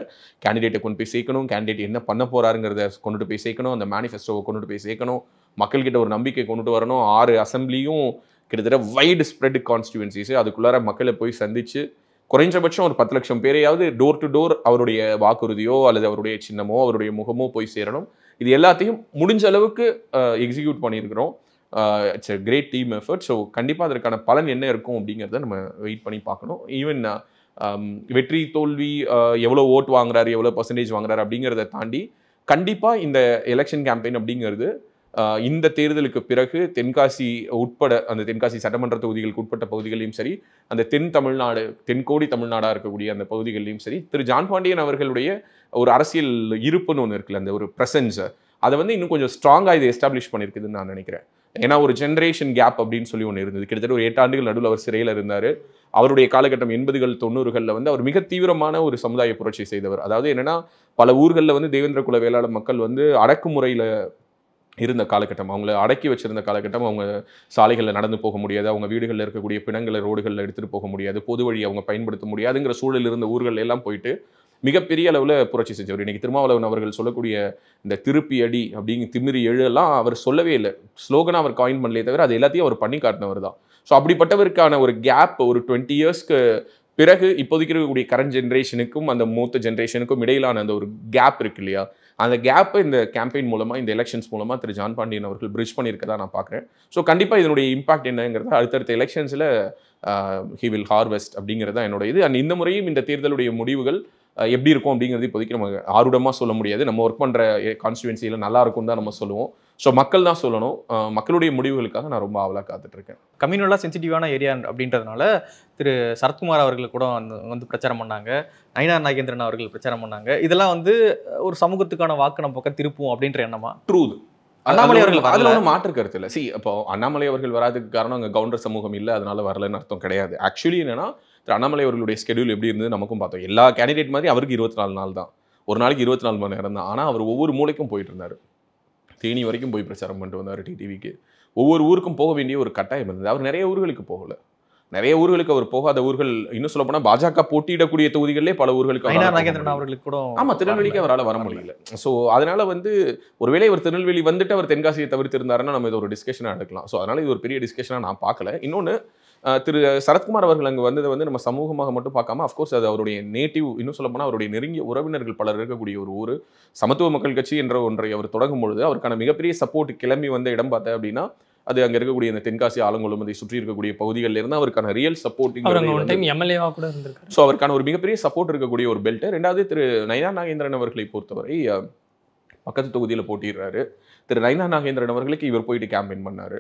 கேண்டிடேட்டை கொண்டு போய் சேர்க்கணும் கேண்டிடேட் என்ன பண்ண போறாருங்கிறத கொண்டுட்டு போய் சேர்க்கணும் அந்த மேனிஃபெஸ்டோவை கொண்டுட்டு போய் சேர்க்கணும் மக்கள்கிட்ட ஒரு நம்பிக்கை கொண்டுட்டு வரணும் ஆறு அசம்பிளியும் கிட்டத்தட்ட வைடு ஸ்ப்ரெட் கான்ஸ்டியூன்சிஸ் அதுக்குள்ளார மக்களை போய் சந்திச்சு குறைஞ்சபட்சம் ஒரு பத்து லட்சம் பேரையாவது டோர் டு டோர் அவருடைய வாக்குறுதியோ அல்லது அவருடைய சின்னமோ அவருடைய முகமோ போய் சேரணும் இது எல்லாத்தையும் முடிஞ்ச அளவுக்கு எக்ஸிக்யூட் பண்ணியிருக்கிறோம் it's a great team effort so கண்டிப்பாக அதற்கான பலன் என்ன இருக்கும் அப்படிங்கிறத நம்ம வெயிட் பண்ணி பார்க்கணும் ஈவன் வெற்றி தோல்வி எவ்வளோ ஓட் வாங்குறாரு எவ்வளோ பர்சன்டேஜ் வாங்குறாரு அப்படிங்கிறத தாண்டி கண்டிப்பாக இந்த எலெக்ஷன் கேம்பெயின் அப்படிங்கிறது இந்த தேர்தலுக்கு பிறகு தென்காசி உட்பட அந்த தென்காசி சட்டமன்ற தொகுதிகளுக்கு உட்பட்ட பகுதிகளையும் சரி அந்த தென் தமிழ்நாடு தென்கோடி தமிழ்நாடாக இருக்கக்கூடிய அந்த பகுதிகளிலையும் சரி திரு ஜான் பாண்டியன் அவர்களுடைய ஒரு அரசியல் இருப்புன்னு ஒன்று இருக்குல்ல அந்த ஒரு ப்ரெசன்ஸை அதை வந்து இன்னும் கொஞ்சம் ஸ்ட்ராங்காக இதை எஸ்டாப்ளிஷ் பண்ணியிருக்குதுன்னு நான் நினைக்கிறேன் ஏன்னா ஒரு ஜென்ரேஷன் கேப் அப்படின்னு சொல்லி ஒன்று இருந்தது கிட்டத்தட்ட ஒரு ஆண்டுகள் நடுவில் அவர் சிறையில் இருந்தார் அவருடைய காலகட்டம் எண்பதுகள் தொண்ணூறுகளில் வந்து அவர் மிக தீவிரமான ஒரு சமுதாய புரட்சி செய்தவர் அதாவது என்னென்னா பல ஊர்களில் வந்து தேவேந்திர குல வேளாளர் மக்கள் வந்து அடக்குமுறையில் இருந்த காலகட்டம் அவங்கள அடக்கி வச்சிருந்த காலகட்டம் அவங்க சாலைகளில் நடந்து போக முடியாது அவங்க வீடுகளில் இருக்கக்கூடிய பிணங்களை ரோடுகளில் எடுத்துகிட்டு போக முடியாது பொது வழி அவங்க பயன்படுத்த முடியாதுங்கிற சூழல் இருந்த ஊர்கள் எல்லாம் போயிட்டு மிகப்பெரிய அளவில் புரட்சி செஞ்சவர் இன்றைக்கி திருமாவளவன் அவர்கள் சொல்லக்கூடிய இந்த திருப்பி அடி அப்படிங்க திமிரி எழுலாம் அவர் சொல்லவே இல்லை ஸ்லோகனாக அவர் காயின் பண்ணலே தவிர அது எல்லாத்தையும் அவர் பண்ணி காட்டினவர் தான் ஸோ அப்படிப்பட்டவருக்கான ஒரு கேப் ஒரு டுவெண்ட்டி இயர்ஸ்க்கு பிறகு இப்போதைக்கு இருக்கக்கூடிய கரண்ட் ஜென்ரேஷனுக்கும் அந்த மூத்த ஜென்ரேஷனுக்கும் இடையிலான அந்த ஒரு கேப் இருக்கு இல்லையா அந்த கேப்பை இந்த கேம்பெயின் மூலமாக இந்த எலெக்ஷன்ஸ் மூலமாக திரு ஜான் பாண்டியன் அவர்கள் பிரிட்ஜ் பண்ணியிருக்கதா நான் பார்க்குறேன் ஸோ கண்டிப்பாக இதனுடைய இம்பாக்ட் என்னங்கிறது அடுத்தடுத்த எலெக்ஷன்ஸில் ஹி வில் ஹார்வெஸ்ட் அப்படிங்கிறது தான் என்னோட இது அண்ட் இந்த முறையும் இந்த தேர்தலுடைய முடிவுகள் எப்படி இருக்கும் அப்படிங்கிறது இப்போதைக்கு நம்ம ஆர்வமாக சொல்ல முடியாது நம்ம ஒர்க் பண்ணுற கான்ஸ்டுவன்சியில் நல்லா இருக்கும் தான் நம்ம சொல்லுவோம் ஸோ மக்கள் தான் சொல்லணும் மக்களுடைய முடிவுகளுக்காக நான் ரொம்ப ஆவலாக காத்துட்ருக்கேன் கம்யூனலாக சென்சிட்டிவான ஏரியா அப்படின்றதுனால திரு சரத்குமார் அவர்கள் கூட வந்து வந்து பிரச்சாரம் பண்ணாங்க நயினார் நாகேந்திரன் அவர்கள் பிரச்சாரம் பண்ணாங்க இதெல்லாம் வந்து ஒரு சமூகத்துக்கான வாக்கு நம்ம பக்கம் திருப்பும் அப்படின்ற எண்ணமா ட்ரூது அண்ணாமலை அவர்கள் அதில் ஒன்றும் மாற்று கருத்து இல்லை சி இப்போ அண்ணாமலை அவர்கள் வராதுக்கு காரணம் அங்கே கவுண்டர் சமூகம் இல்லை அதனால வரலன்னு அர்த்தம் கிடையாது ஆக்சுவலி என்னன்னா திரு அண்ணாமலை அவர்களுடைய ஸ்கெடியூல் எப்படி இருந்தது நமக்கும் பார்த்தோம் எல்லா கேண்டிடேட் மாதிரி அவருக்கு இருபத்தி நாலு நாள் தான் ஒரு நாளைக்கு இருபத்தி நாலு மணி நேரம் தான் ஆனால் அவர் ஒவ்வொரு மூளைக்கும் போயிட்டு இருந்தார் தேனி வரைக்கும் போய் பிரச்சாரம் பண்ணிட்டு வந்தார் டிடிவிக்கு ஒவ்வொரு ஊருக்கும் போக வேண்டிய ஒரு கட்டாயம் இருந்தது அவர் நிறைய ஊர்களுக்கு போகலை நிறைய ஊர்களுக்கு அவர் போகாத ஊர்கள் இன்னும் சொல்ல போனால் பாஜக போட்டியிடக்கூடிய தொகுதிகளிலே பல ஊர்களுக்கு அவர்களுக்கு கூட ஆமாம் திருநெல்வேலிக்கு அவரால் வர முடியல ஸோ அதனால வந்து ஒருவேளை இவர் திருநெல்வேலி வந்துட்டு அவர் தென்காசியை தவிர்த்து இருந்தாருன்னா நம்ம இது ஒரு டிஸ்கஷனாக எடுக்கலாம் ஸோ அதனால இது ஒரு பெரிய டிஸ்கஷனாக நான் பார்க்கல இன்னொன்று திரு சரத்குமார் அவர்கள் அங்கே வந்ததை வந்து நம்ம சமூகமாக மட்டும் பார்க்காம அஃப்கோர்ஸ் அது அவருடைய நேட்டிவ் இன்னும் போனால் அவருடைய நெருங்கிய உறவினர்கள் பலர் இருக்கக்கூடிய ஒரு ஊர் சமத்துவ மக்கள் கட்சி என்ற ஒன்றை அவர் தொடங்கும் பொழுது அவருக்கான மிகப்பெரிய சப்போர்ட் கிளம்பி வந்த இடம் பார்த்தேன் அப்படின்னா அது அங்க இருக்கக்கூடிய இந்த தென்காசி ஆலங்குளம் அதை சுற்றி இருக்கக்கூடிய பகுதிகளில் இருந்து அவருக்கான ரியல் சப்போர்ட்டிங் எம்எல்ஏவா கூட இருந்திருக்காரு ஸோ அவருக்கான ஒரு மிகப்பெரிய சப்போர்ட் இருக்கக்கூடிய ஒரு பெல்ட் ரெண்டாவது திரு நயனா நாகேந்திரன் அவர்களை பொறுத்தவரை பக்கத்து தொகுதியில் போட்டிடுறாரு திரு நயனா நாகேந்திரன் அவர்களுக்கு இவர் போயிட்டு கேம்பெயின் பண்ணாரு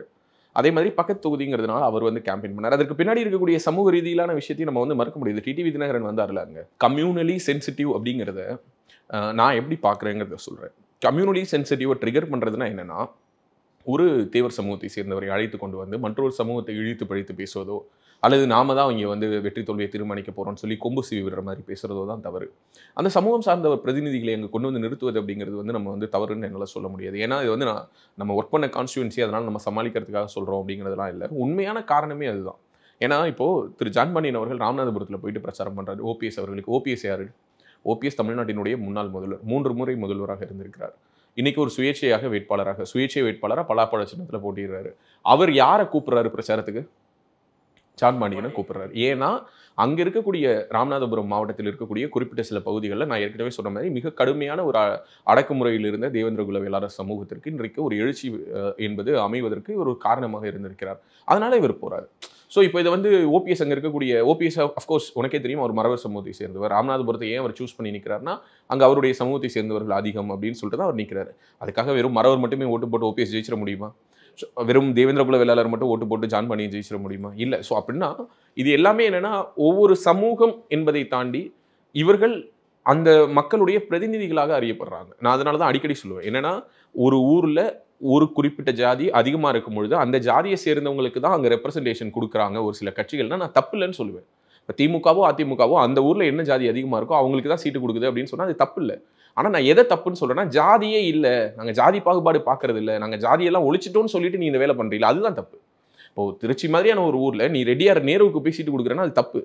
அதே மாதிரி பக்கத்து தொகுதிங்கிறதுனால அவர் வந்து கேம்பெயின் பண்ணார் அதற்கு பின்னாடி இருக்கக்கூடிய சமூக ரீதியிலான விஷயத்தையும் நம்ம வந்து மறக்க முடியாது டிடிவி விதிநகரன் வந்தார்ல அங்கே கம்யூனலி சென்சிட்டிவ் அப்படிங்கிறத நான் எப்படி பார்க்குறேங்கிறத சொல்கிறேன் கம்யூனலி சென்சிட்டிவை ட்ரிகர் பண்ணுறதுனா என்னென்னா ஒரு தேவர் சமூகத்தை சேர்ந்தவரை அழைத்து கொண்டு வந்து மற்றொரு சமூகத்தை இழித்து பழித்து பேசுவதோ அல்லது நாம தான் இங்கே வந்து வெற்றி தோல்வியை தீர்மானிக்க போகிறோம்னு சொல்லி கொம்பு சீவி விடுற மாதிரி பேசுகிறதோ தான் தவறு அந்த சமூகம் சார்ந்த பிரதிநிதிகளை அங்கே கொண்டு வந்து நிறுத்துவது அப்படிங்கிறது வந்து நம்ம வந்து தவறுன்னு என்னால் சொல்ல முடியாது ஏன்னா இது வந்து நான் நம்ம ஒர்க் பண்ண கான்ஸ்டியூன்சி அதனால் நம்ம சமாளிக்கிறதுக்காக சொல்கிறோம் அப்படிங்கிறதுலாம் இல்லை உண்மையான காரணமே அதுதான் ஏன்னா இப்போது திரு ஜான்மணியன் அவர்கள் ராமநாதபுரத்தில் போயிட்டு பிரச்சாரம் பண்ணுறாரு ஓபிஎஸ் அவர்களுக்கு ஓபிஎஸ் யார் ஓபிஎஸ் தமிழ்நாட்டினுடைய முன்னாள் முதல்வர் மூன்று முறை முதல்வராக இருந்திருக்கிறார் இன்னைக்கு ஒரு சுயேட்சையாக வேட்பாளராக சுயேட்சை வேட்பாளராக பலாப்பழ சின்னத்தில் போட்டிடுறாரு அவர் யாரை கூப்பிடுறாரு பிரச்சாரத்துக்கு சாட்மாடியனை கூப்பிடுறாரு ஏன்னா அங்கே இருக்கக்கூடிய ராமநாதபுரம் மாவட்டத்தில் இருக்கக்கூடிய குறிப்பிட்ட சில பகுதிகளில் நான் ஏற்கனவே சொன்ன மாதிரி மிக கடுமையான ஒரு அடக்குமுறையில் இருந்த தேவேந்திர குல வேளாளர் சமூகத்திற்கு இன்றைக்கு ஒரு எழுச்சி என்பது அமைவதற்கு ஒரு காரணமாக இருந்திருக்கிறார் அதனால இவர் போறாரு ஸோ இப்போ இதை வந்து ஓபிஎஸ் அங்கே இருக்கக்கூடிய ஓபிஎஸ் அஃப்கோர்ஸ் உனக்கே தெரியும் அவர் மரவர் சமூகத்தை சேர்ந்தவர் ராமநாதபுரத்தை ஏன் அவர் சூஸ் பண்ணி நிற்கிறார்னா அங்கே அவருடைய சமூகத்தை சேர்ந்தவர்கள் அதிகம் அப்படின்னு சொல்லிட்டு தான் அவர் நிற்கிறாரு அதுக்காக வெறும் மரவர் மட்டுமே ஓட்டு போட்டு ஓபிஎஸ் ஜெயிச்சிட முடியுமா வெறும் தேவேந்திர குல வேளாளர் மட்டும் ஓட்டு போட்டு ஜான் பண்ணி ஜெயிச்சிட முடியுமா இல்லை ஸோ அப்படின்னா இது எல்லாமே என்னென்னா ஒவ்வொரு சமூகம் என்பதை தாண்டி இவர்கள் அந்த மக்களுடைய பிரதிநிதிகளாக அறியப்படுறாங்க நான் அதனால தான் அடிக்கடி சொல்லுவேன் என்னென்னா ஒரு ஊரில் ஒரு குறிப்பிட்ட ஜாதி அதிகமாக இருக்கும் பொழுது அந்த ஜாதியை சேர்ந்தவங்களுக்கு தான் அங்கே ரெப்ரசன்டேஷன் கொடுக்குறாங்க ஒரு சில கட்சிகள்னா நான் தப்பு இல்லைன்னு சொல்லுவேன் இப்போ திமுகவோ அதிமுகவோ அந்த ஊரில் என்ன ஜாதி அதிகமாக இருக்கோ அவங்களுக்கு தான் சீட்டு கொடுக்குது அப்படின்னு சொன்னால் அது தப்பு இல்லை ஆனால் நான் எதை தப்புன்னு சொல்கிறேன்னா ஜாதியே இல்லை நாங்கள் ஜாதி பாகுபாடு பார்க்கறது இல்லை நாங்கள் ஜாதியெல்லாம் ஒழிச்சிட்டோன்னு சொல்லிட்டு நீ இந்த வேலை பண்ணுறீங்க அதுதான் தப்பு இப்போது திருச்சி மாதிரியான ஒரு ஊரில் நீ ரெடியார் நேருவுக்கு போய் சீட்டு கொடுக்குறேன்னா அது தப்பு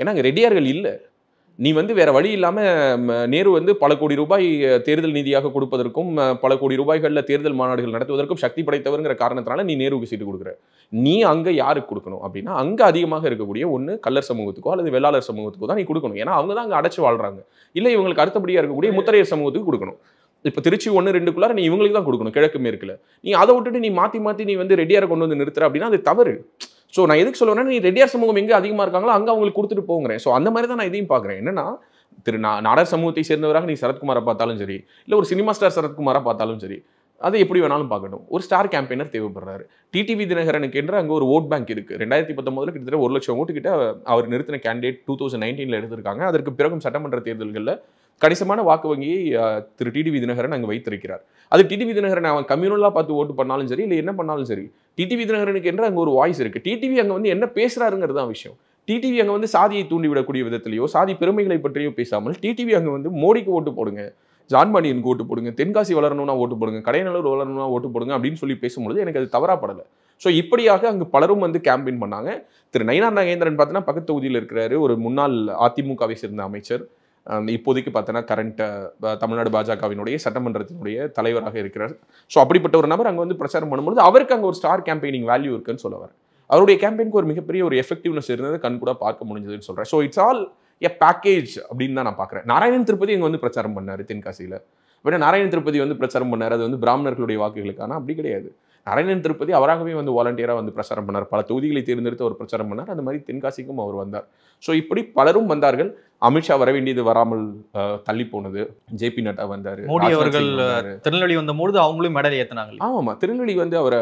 ஏன்னா அங்கே ரெடியார்கள் இல்லை நீ வந்து வேற வழி இல்லாமல் நேரு வந்து பல கோடி ரூபாய் தேர்தல் நிதியாக கொடுப்பதற்கும் பல கோடி ரூபாய்களில் தேர்தல் மாநாடுகள் நடத்துவதற்கும் சக்தி படைத்தவருங்கிற காரணத்தினால நீ நேருக்கு சீட்டு கொடுக்குற நீ அங்கே யாருக்கு கொடுக்கணும் அப்படின்னா அங்கே அதிகமாக இருக்கக்கூடிய ஒன்று கல்லர் சமூகத்துக்கோ அல்லது வெள்ளாளர் சமூகத்துக்கோ தான் நீ கொடுக்கணும் ஏன்னா அவங்க தான் அங்கே அடைச்சு வாழ்றாங்க இல்லை இவங்களுக்கு அடுத்தபடியாக இருக்கக்கூடிய முத்தரையர் சமூகத்துக்கு கொடுக்கணும் இப்போ திருச்சி ஒன்று ரெண்டுக்குள்ளார நீ இவங்களுக்கு தான் கொடுக்கணும் கிழக்கு மேற்கில் நீ அதை விட்டுட்டு நீ மாற்றி மாற்றி நீ வந்து ரெடியாக கொண்டு வந்து நிறுத்துற அப்படின்னா அது தவறு ஸோ நான் எதுக்கு சொல்லுவேன்னா நீ ரெடியார் சமூகம் எங்கே அதிகமாக இருக்காங்களோ அங்கே அவங்களுக்கு கொடுத்துட்டு போங்கிறேன் ஸோ அந்த மாதிரி தான் நான் இதையும் பார்க்குறேன் என்னன்னா திரு நாடார் சமூகத்தை சேர்ந்தவராக நீ சரத்குமாரை பார்த்தாலும் சரி இல்லை ஒரு சினிமா ஸ்டார் சரத்குமாரை பார்த்தாலும் சரி அது எப்படி வேணாலும் பார்க்கட்டும் ஒரு ஸ்டார் கேம்பெயினர் தேவைப்படுறாரு டிடிவி தினகரனுக்கு என்று அங்கே ஒரு ஓட் பேங்க் இருக்குது ரெண்டாயிரத்தி பத்தொம்போதில் கிட்டத்தட்ட ஒரு லட்சம் ஓட்டு கிட்ட அவர் நிறுத்தின கேண்டிடேட் டூ தௌசண்ட் நைன்டீனில் எடுத்திருக்காங்க அதற்கு பிறகும் சட்டமன்ற தேர்தல்களில் கணிசமான வாக்கு வங்கியை திரு டிடிவி தினகரன் அங்கே வைத்திருக்கிறார் அது டிடிவி தினகரன் அவன் கம்யூனலாக பார்த்து ஓட்டு பண்ணாலும் சரி இல்லை என்ன பண்ணாலும் சரி டிடிவி தினகரனுக்கு என்று அங்கே ஒரு வாய்ஸ் இருக்குது டிடிவி அங்கே வந்து என்ன பேசுகிறாருங்கிறது தான் விஷயம் டிடிவி அங்கே வந்து சாதியை தூண்டிவிடக்கூடிய விதத்திலையோ சாதி பெருமைகளை பற்றியோ பேசாமல் டிடிவி அங்கே வந்து மோடிக்கு ஓட்டு போடுங்க ஜான்பாண்டியனுக்கு ஓட்டு போடுங்க தென்காசி வளரணும்னா ஓட்டு போடுங்க கடையநல்லூர் வளரணும்னா ஓட்டு போடுங்க அப்படின்னு சொல்லி பேசும்பொழுது எனக்கு அது தவறாப்படலை ஸோ இப்படியாக அங்கு பலரும் வந்து கேம்பெயின் பண்ணாங்க திரு நயினார் நாகேந்திரன் பார்த்தீங்கன்னா பக்கத்து தொகுதியில் இருக்கிறாரு ஒரு முன்னாள் அதிமுகவை சேர்ந்த அமைச்சர் இப்போதைக்கு பார்த்தோன்னா கரண்ட் தமிழ்நாடு பாஜகவினுடைய சட்டமன்றத்தினுடைய தலைவராக இருக்கிறார் ஸோ அப்படிப்பட்ட ஒரு நபர் அங்கே வந்து பிரச்சாரம் பண்ணும்போது அவருக்கு அங்கே ஒரு ஸ்டார் கேம்பெயினிங் வேல்யூ இருக்குன்னு சொல்ல அவருடைய கேம்பெயினுக்கு ஒரு மிகப்பெரிய ஒரு எஃபெக்டிவ்னஸ் இருந்தது கண் கூட பார்க்க முடிஞ்சதுன்னு சொல்கிறேன் so it's all a package அப்படின்னு தான் நான் பார்க்குறேன் நாராயணன் திருப்பதி இங்கே வந்து பிரச்சாரம் பண்ணார் தென்காசியில் அப்படின்னா நாராயண திருப்பதி வந்து பிரச்சாரம் பண்ணார் அது வந்து பிராமணர்களுடைய வாக்குகளுக்கான அப்படி கிடையாது நரேந்திரன் திருப்பதி அவராகவே வந்து வாலண்டியராக வந்து பிரச்சாரம் பண்ணார் பல தொகுதிகளை தேர்ந்தெடுத்து அவர் பிரச்சாரம் பண்ணார் அந்த மாதிரி தென்காசிக்கும் அவர் வந்தார் ஸோ இப்படி பலரும் வந்தார்கள் அமித்ஷா வர வேண்டியது வராமல் தள்ளி போனது ஜே பி நட்டா வந்தார் மோடி அவர்கள் திருநெல்வேலி வந்தபோது அவங்களும் மெடல் ஏற்றினாங்க ஆமாம் திருநெல்வேலி வந்து அவர்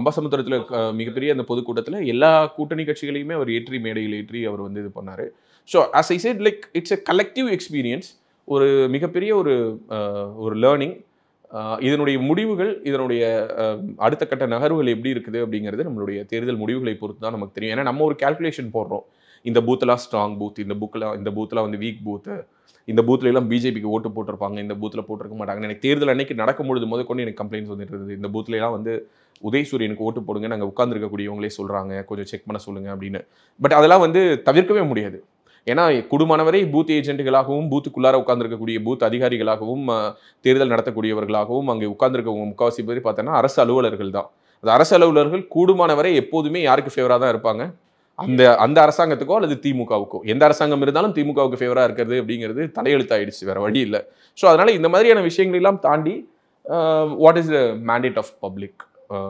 அம்பாசமுத்திரத்தில் மிகப்பெரிய அந்த பொதுக்கூட்டத்தில் எல்லா கூட்டணி கட்சிகளையுமே அவர் ஏற்றி மேடையில் ஏற்றி அவர் வந்து இது பண்ணார் so as I said like it's a collective experience ஒரு மிகப்பெரிய ஒரு ஒரு லேர்னிங் இதனுடைய முடிவுகள் இதனுடைய அடுத்த கட்ட நகர்வுகள் எப்படி இருக்குது அப்படிங்கிறது நம்மளுடைய தேர்தல் முடிவுகளை பொறுத்து தான் நமக்கு தெரியும் ஏன்னா நம்ம ஒரு கால்குலேஷன் போடுறோம் இந்த பூத்தெலாம் ஸ்ட்ராங் பூத் இந்த புக்கெலாம் இந்த பூத்தெலாம் வந்து வீக் பூத்து இந்த பூத்தில் எல்லாம் பிஜேபிக்கு ஓட்டு போட்டிருப்பாங்க இந்த பூத்தில் போட்டிருக்க மாட்டாங்க எனக்கு தேர்தல் அன்னைக்கு நடக்கும் பொழுது முத கொண்டு எனக்கு கம்ப்ளைண்ட்ஸ் வந்துட்டு இந்த பூத்துலலாம் வந்து உதயசூரியனுக்கு ஓட்டு போடுங்க நாங்கள் உட்காந்துருக்கக்கூடியவங்களே சொல்கிறாங்க கொஞ்சம் செக் பண்ண சொல்லுங்கள் அப்படின்னு பட் அதெல்லாம் வந்து தவிர்க்கவே முடியாது ஏன்னா குடும்பமானவரை பூத் ஏஜென்ட்டுகளாகவும் பூத்துக்குள்ளார உட்காந்துருக்கக்கூடிய பூத் அதிகாரிகளாகவும் தேர்தல் நடத்தக்கூடியவர்களாகவும் அங்கே உட்காந்துருக்கவங்க முக்கால்வாசி பேர் பார்த்தோன்னா அரசு அலுவலர்கள் தான் அது அரசு அலுவலர்கள் கூடுமானவரை எப்போதுமே யாருக்கு ஃபேவராக தான் இருப்பாங்க அந்த அந்த அரசாங்கத்துக்கோ அல்லது திமுகவுக்கோ எந்த அரசாங்கம் இருந்தாலும் திமுகவுக்கு ஃபேவராக இருக்கிறது அப்படிங்கிறது தலையெழுத்தாயிடுச்சு வேறு வழி இல்லை ஸோ அதனால் இந்த மாதிரியான விஷயங்களெல்லாம் தாண்டி what is the mandate of public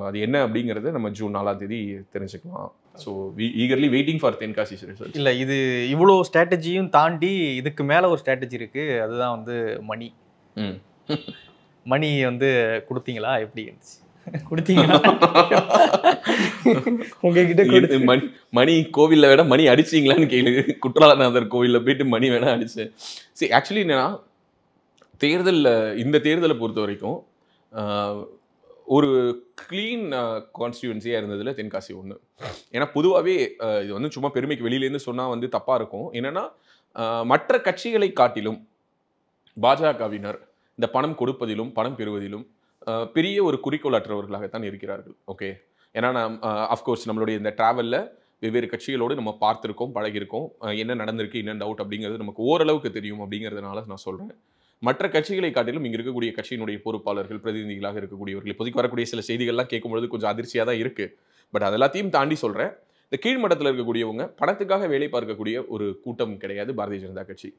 அது என்ன அப்படிங்கிறது நம்ம ஜூன் நாலாம் தேதி தெரிஞ்சுக்கலாம் so we eagerly waiting for Tenkasi's result இல்லை இது இவ்வளோ ஸ்ட்ராட்டஜியும் தாண்டி இதுக்கு மேலே ஒரு ஸ்ட்ராட்டஜி இருக்குது அதுதான் வந்து மணி மணி வந்து கொடுத்தீங்களா எப்படி இருந்துச்சு கொடுத்தீங்களா உங்ககிட்ட மணி மணி கோவிலில் வேணா மணி அடிச்சீங்களான்னு கேளு குற்றாலநாதர் கோவிலில் போயிட்டு மணி வேணா அடித்தேன் சரி ஆக்சுவலி என்னன்னா தேர்தலில் இந்த தேர்தலை பொறுத்த வரைக்கும் ஒரு க்ளீன் கான்ஸ்டியூன்சியாக இருந்ததில் தென்காசி ஒன்று ஏன்னா பொதுவாகவே இது வந்து சும்மா பெருமைக்கு வெளியிலேருந்து சொன்னால் வந்து தப்பாக இருக்கும் என்னென்னா மற்ற கட்சிகளை காட்டிலும் பாஜகவினர் இந்த பணம் கொடுப்பதிலும் பணம் பெறுவதிலும் பெரிய ஒரு குறிக்கோளாற்றவர்களாகத்தான் இருக்கிறார்கள் ஓகே ஏன்னா நம் அஃப்கோர்ஸ் நம்மளுடைய இந்த ட்ராவலில் வெவ்வேறு கட்சிகளோடு நம்ம பார்த்துருக்கோம் பழகிருக்கோம் என்ன நடந்திருக்கு என்ன டவுட் அப்படிங்கிறது நமக்கு ஓரளவுக்கு தெரியும் அப்படிங்கிறதுனால நான் சொல்கிறேன் மற்ற கட்சிகளை காட்டிலும் இங்கே இருக்கக்கூடிய கட்சியினுடைய பொறுப்பாளர்கள் பிரதிநிதிகளாக இருக்கக்கூடியவர்கள் இப்போதைக்கு வரக்கூடிய சில செய்திகள்லாம் கேட்கும்பொழுது கொஞ்சம் அதிர்ச்சியாக தான் இருக்குது பட் அதெல்லாத்தையும் தாண்டி சொல்கிறேன் இந்த கீழ்மட்டத்தில் இருக்கக்கூடியவங்க பணத்துக்காக வேலை பார்க்கக்கூடிய ஒரு கூட்டம் கிடையாது பாரதிய ஜனதா கட்சி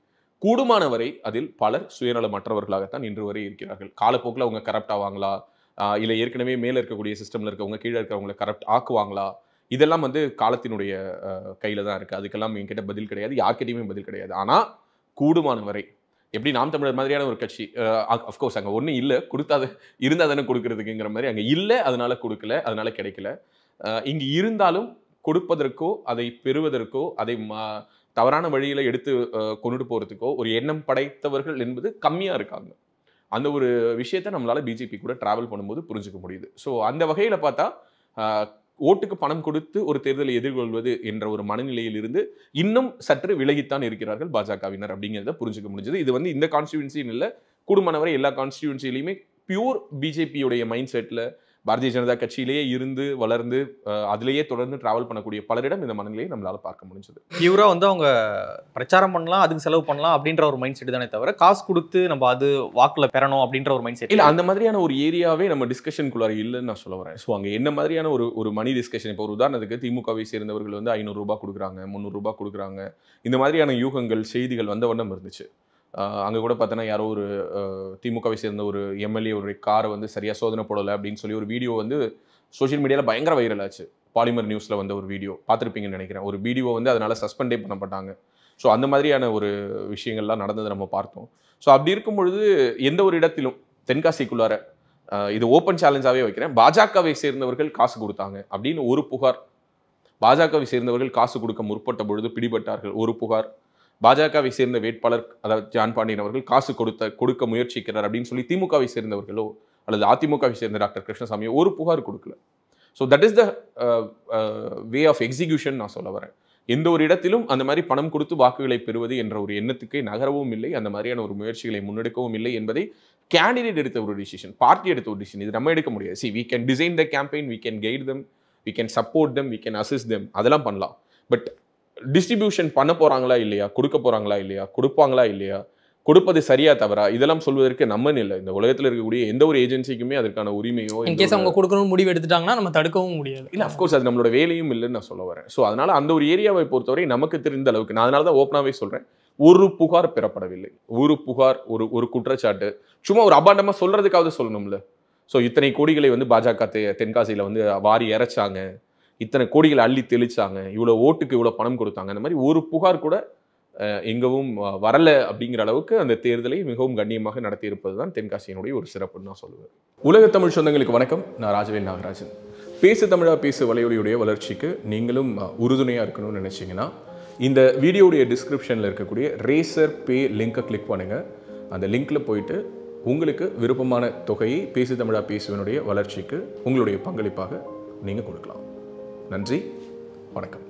கூடுமானவரை அதில் பலர் சுயநலமற்றவர்களாகத்தான் இன்று வரை இருக்கிறார்கள் காலப்போக்கில் அவங்க கரப்ட் ஆவாங்களா இல்லை ஏற்கனவே மேலே இருக்கக்கூடிய சிஸ்டமில் இருக்கவங்க கீழே இருக்கிறவங்களை கரப்ட் ஆக்குவாங்களா இதெல்லாம் வந்து காலத்தினுடைய கையில் தான் இருக்குது அதுக்கெல்லாம் என்கிட்ட பதில் கிடையாது யார்கிட்டையுமே பதில் கிடையாது ஆனால் கூடுமானவரை எப்படி நாம் தமிழர் மாதிரியான ஒரு கட்சி அஃப்கோர்ஸ் அங்கே ஒன்றும் இல்லை கொடுத்தாது இருந்தால் தானே கொடுக்கறதுக்குங்கிற மாதிரி அங்கே இல்லை அதனால் கொடுக்கல அதனால் கிடைக்கல இங்கே இருந்தாலும் கொடுப்பதற்கோ அதை பெறுவதற்கோ அதை தவறான வழியில் எடுத்து கொண்டுட்டு போகிறதுக்கோ ஒரு எண்ணம் படைத்தவர்கள் என்பது கம்மியாக இருக்காங்க அந்த ஒரு விஷயத்தை நம்மளால் பிஜேபி கூட ட்ராவல் பண்ணும்போது புரிஞ்சுக்க முடியுது ஸோ அந்த வகையில் பார்த்தா ஓட்டுக்கு பணம் கொடுத்து ஒரு தேர்தலை எதிர்கொள்வது என்ற ஒரு மனநிலையில் இருந்து இன்னும் சற்று விலகித்தான் இருக்கிறார்கள் பாஜகவினர் அப்படிங்கிறத புரிஞ்சுக்க முடிஞ்சது இது வந்து இந்த கான்ஸ்டியூன்சின்னு இல்லை குடும்பம் வரை எல்லா கான்ஸ்டியூன்சிலையுமே பியூர் பிஜேபியுடைய மைண்ட் செட்டில் பாரதிய ஜனதா கட்சியிலேயே இருந்து வளர்ந்து அதிலேயே தொடர்ந்து டிராவல் பண்ணக்கூடிய பலரிடம் இந்த மனநிலையை நம்மளால் பார்க்க முடிஞ்சது பியூராக வந்து அவங்க பிரச்சாரம் பண்ணலாம் அதுக்கு செலவு பண்ணலாம் அப்படின்ற ஒரு மைண்ட் செட் தானே தவிர காசு கொடுத்து நம்ம அது வாக்கில் பெறணும் அப்படின்ற ஒரு மைண்ட் செட் இல்லை அந்த மாதிரியான ஒரு ஏரியாவே நம்ம டிஸ்கஷனுக்குள்ளார இல்லைன்னு நான் சொல்ல வரேன் ஸோ அங்கே என்ன மாதிரியான ஒரு ஒரு மணி டிஸ்கஷன் இப்போ ஒரு உதாரணத்துக்கு திமுகவை சேர்ந்தவர்கள் வந்து ஐநூறுரூபா கொடுக்குறாங்க முந்நூறுரூபா கொடுக்குறாங்க இந்த மாதிரியான யூகங்கள் செய்திகள் வந்த வண்ணம் இருந்துச்சு அங்கே கூட பார்த்தோன்னா யாரோ ஒரு திமுகவை சேர்ந்த ஒரு எம்எல்ஏ ஒரு காரை வந்து சரியாக சோதனை போடலை அப்படின்னு சொல்லி ஒரு வீடியோ வந்து சோஷியல் மீடியாவில் பயங்கர வைரல் ஆச்சு பாலிமர் நியூஸில் வந்த ஒரு வீடியோ பார்த்துருப்பீங்கன்னு நினைக்கிறேன் ஒரு வீடியோ வந்து அதனால் சஸ்பெண்டே பண்ணப்பட்டாங்க ஸோ அந்த மாதிரியான ஒரு விஷயங்கள்லாம் நடந்ததை நம்ம பார்த்தோம் ஸோ அப்படி இருக்கும் பொழுது எந்த ஒரு இடத்திலும் தென்காசிக்குள்ளார இது ஓப்பன் சேலஞ்சாகவே வைக்கிறேன் பாஜகவை சேர்ந்தவர்கள் காசு கொடுத்தாங்க அப்படின்னு ஒரு புகார் பாஜகவை சேர்ந்தவர்கள் காசு கொடுக்க முற்பட்ட பொழுது பிடிபட்டார்கள் ஒரு புகார் பாஜகவை சேர்ந்த வேட்பாளர் அதாவது ஜான் பாண்டியன் அவர்கள் காசு கொடுத்த கொடுக்க முயற்சிக்கிறார் அப்படின்னு சொல்லி திமுகவை சேர்ந்தவர்களோ அல்லது அதிமுகவை சேர்ந்த டாக்டர் கிருஷ்ணசாமியோ ஒரு புகார் கொடுக்கல so that is the way of execution நான் சொல்ல வரேன் எந்த ஒரு இடத்திலும் அந்த மாதிரி பணம் கொடுத்து வாக்குகளை பெறுவது என்ற ஒரு எண்ணத்துக்கு நகரவும் இல்லை அந்த மாதிரியான ஒரு முயற்சிகளை முன்னெடுக்கவும் இல்லை என்பதை கேண்டிடேட் எடுத்த ஒரு டிசிஷன் பார்ட்டி எடுத்த ஒரு டிசிஷன் இது நம்ம எடுக்க முடியாது see we can design the campaign we can guide them we can support them we can assist them அதெல்லாம் பண்ணலாம் பட் டிஸ்ட்ரிபியூஷன் பண்ண போகிறாங்களா இல்லையா கொடுக்க போகிறாங்களா இல்லையா கொடுப்பாங்களா இல்லையா கொடுப்பது சரியா தவறா இதெல்லாம் சொல்வதற்கு நம்ம இல்லை இந்த உலகத்தில் இருக்கக்கூடிய எந்த ஒரு ஏஜென்சிக்குமே அதற்கான உரிமையோ இன்கேஸ் அவங்க கொடுக்கணும்னு முடிவு எடுத்துட்டாங்கன்னா நம்ம தடுக்கவும் முடியாது இல்லை அஃப்கோர்ஸ் அது நம்மளோட வேலையும் இல்லைன்னு நான் சொல்ல வரேன் ஸோ அதனால அந்த ஒரு ஏரியாவை பொறுத்தவரை நமக்கு தெரிந்த அளவுக்கு நான் அதனால தான் ஓப்பனாகவே சொல்கிறேன் ஒரு புகார் பெறப்படவில்லை ஒரு புகார் ஒரு ஒரு குற்றச்சாட்டு சும்மா ஒரு அபாண்டமாக சொல்கிறதுக்காவது சொல்லணும்ல ஸோ இத்தனை கோடிகளை வந்து பாஜக தென்காசியில் வந்து வாரி இறைச்சாங்க இத்தனை கோடிகளை அள்ளி தெளிச்சாங்க இவ்வளோ ஓட்டுக்கு இவ்வளோ பணம் கொடுத்தாங்க அந்த மாதிரி ஒரு புகார் கூட எங்கவும் வரலை அப்படிங்கிற அளவுக்கு அந்த தேர்தலை மிகவும் கண்ணியமாக நடத்தியிருப்பது தான் தென்காசியினுடைய ஒரு சிறப்புன்னு நான் சொல்லுவேன் உலக தமிழ் சொந்தங்களுக்கு வணக்கம் நான் ராஜவேல் நாகராஜன் பேசு தமிழா பேசு வலையொலியுடைய வளர்ச்சிக்கு நீங்களும் உறுதுணையாக இருக்கணும்னு நினச்சிங்கன்னா இந்த வீடியோடைய டிஸ்கிரிப்ஷனில் இருக்கக்கூடிய ரேசர் பே லிங்க்கை கிளிக் பண்ணுங்கள் அந்த லிங்க்கில் போயிட்டு உங்களுக்கு விருப்பமான தொகையை பேசு தமிழா பேசுவனுடைய வளர்ச்சிக்கு உங்களுடைய பங்களிப்பாக நீங்கள் கொடுக்கலாம் நன்றி வணக்கம்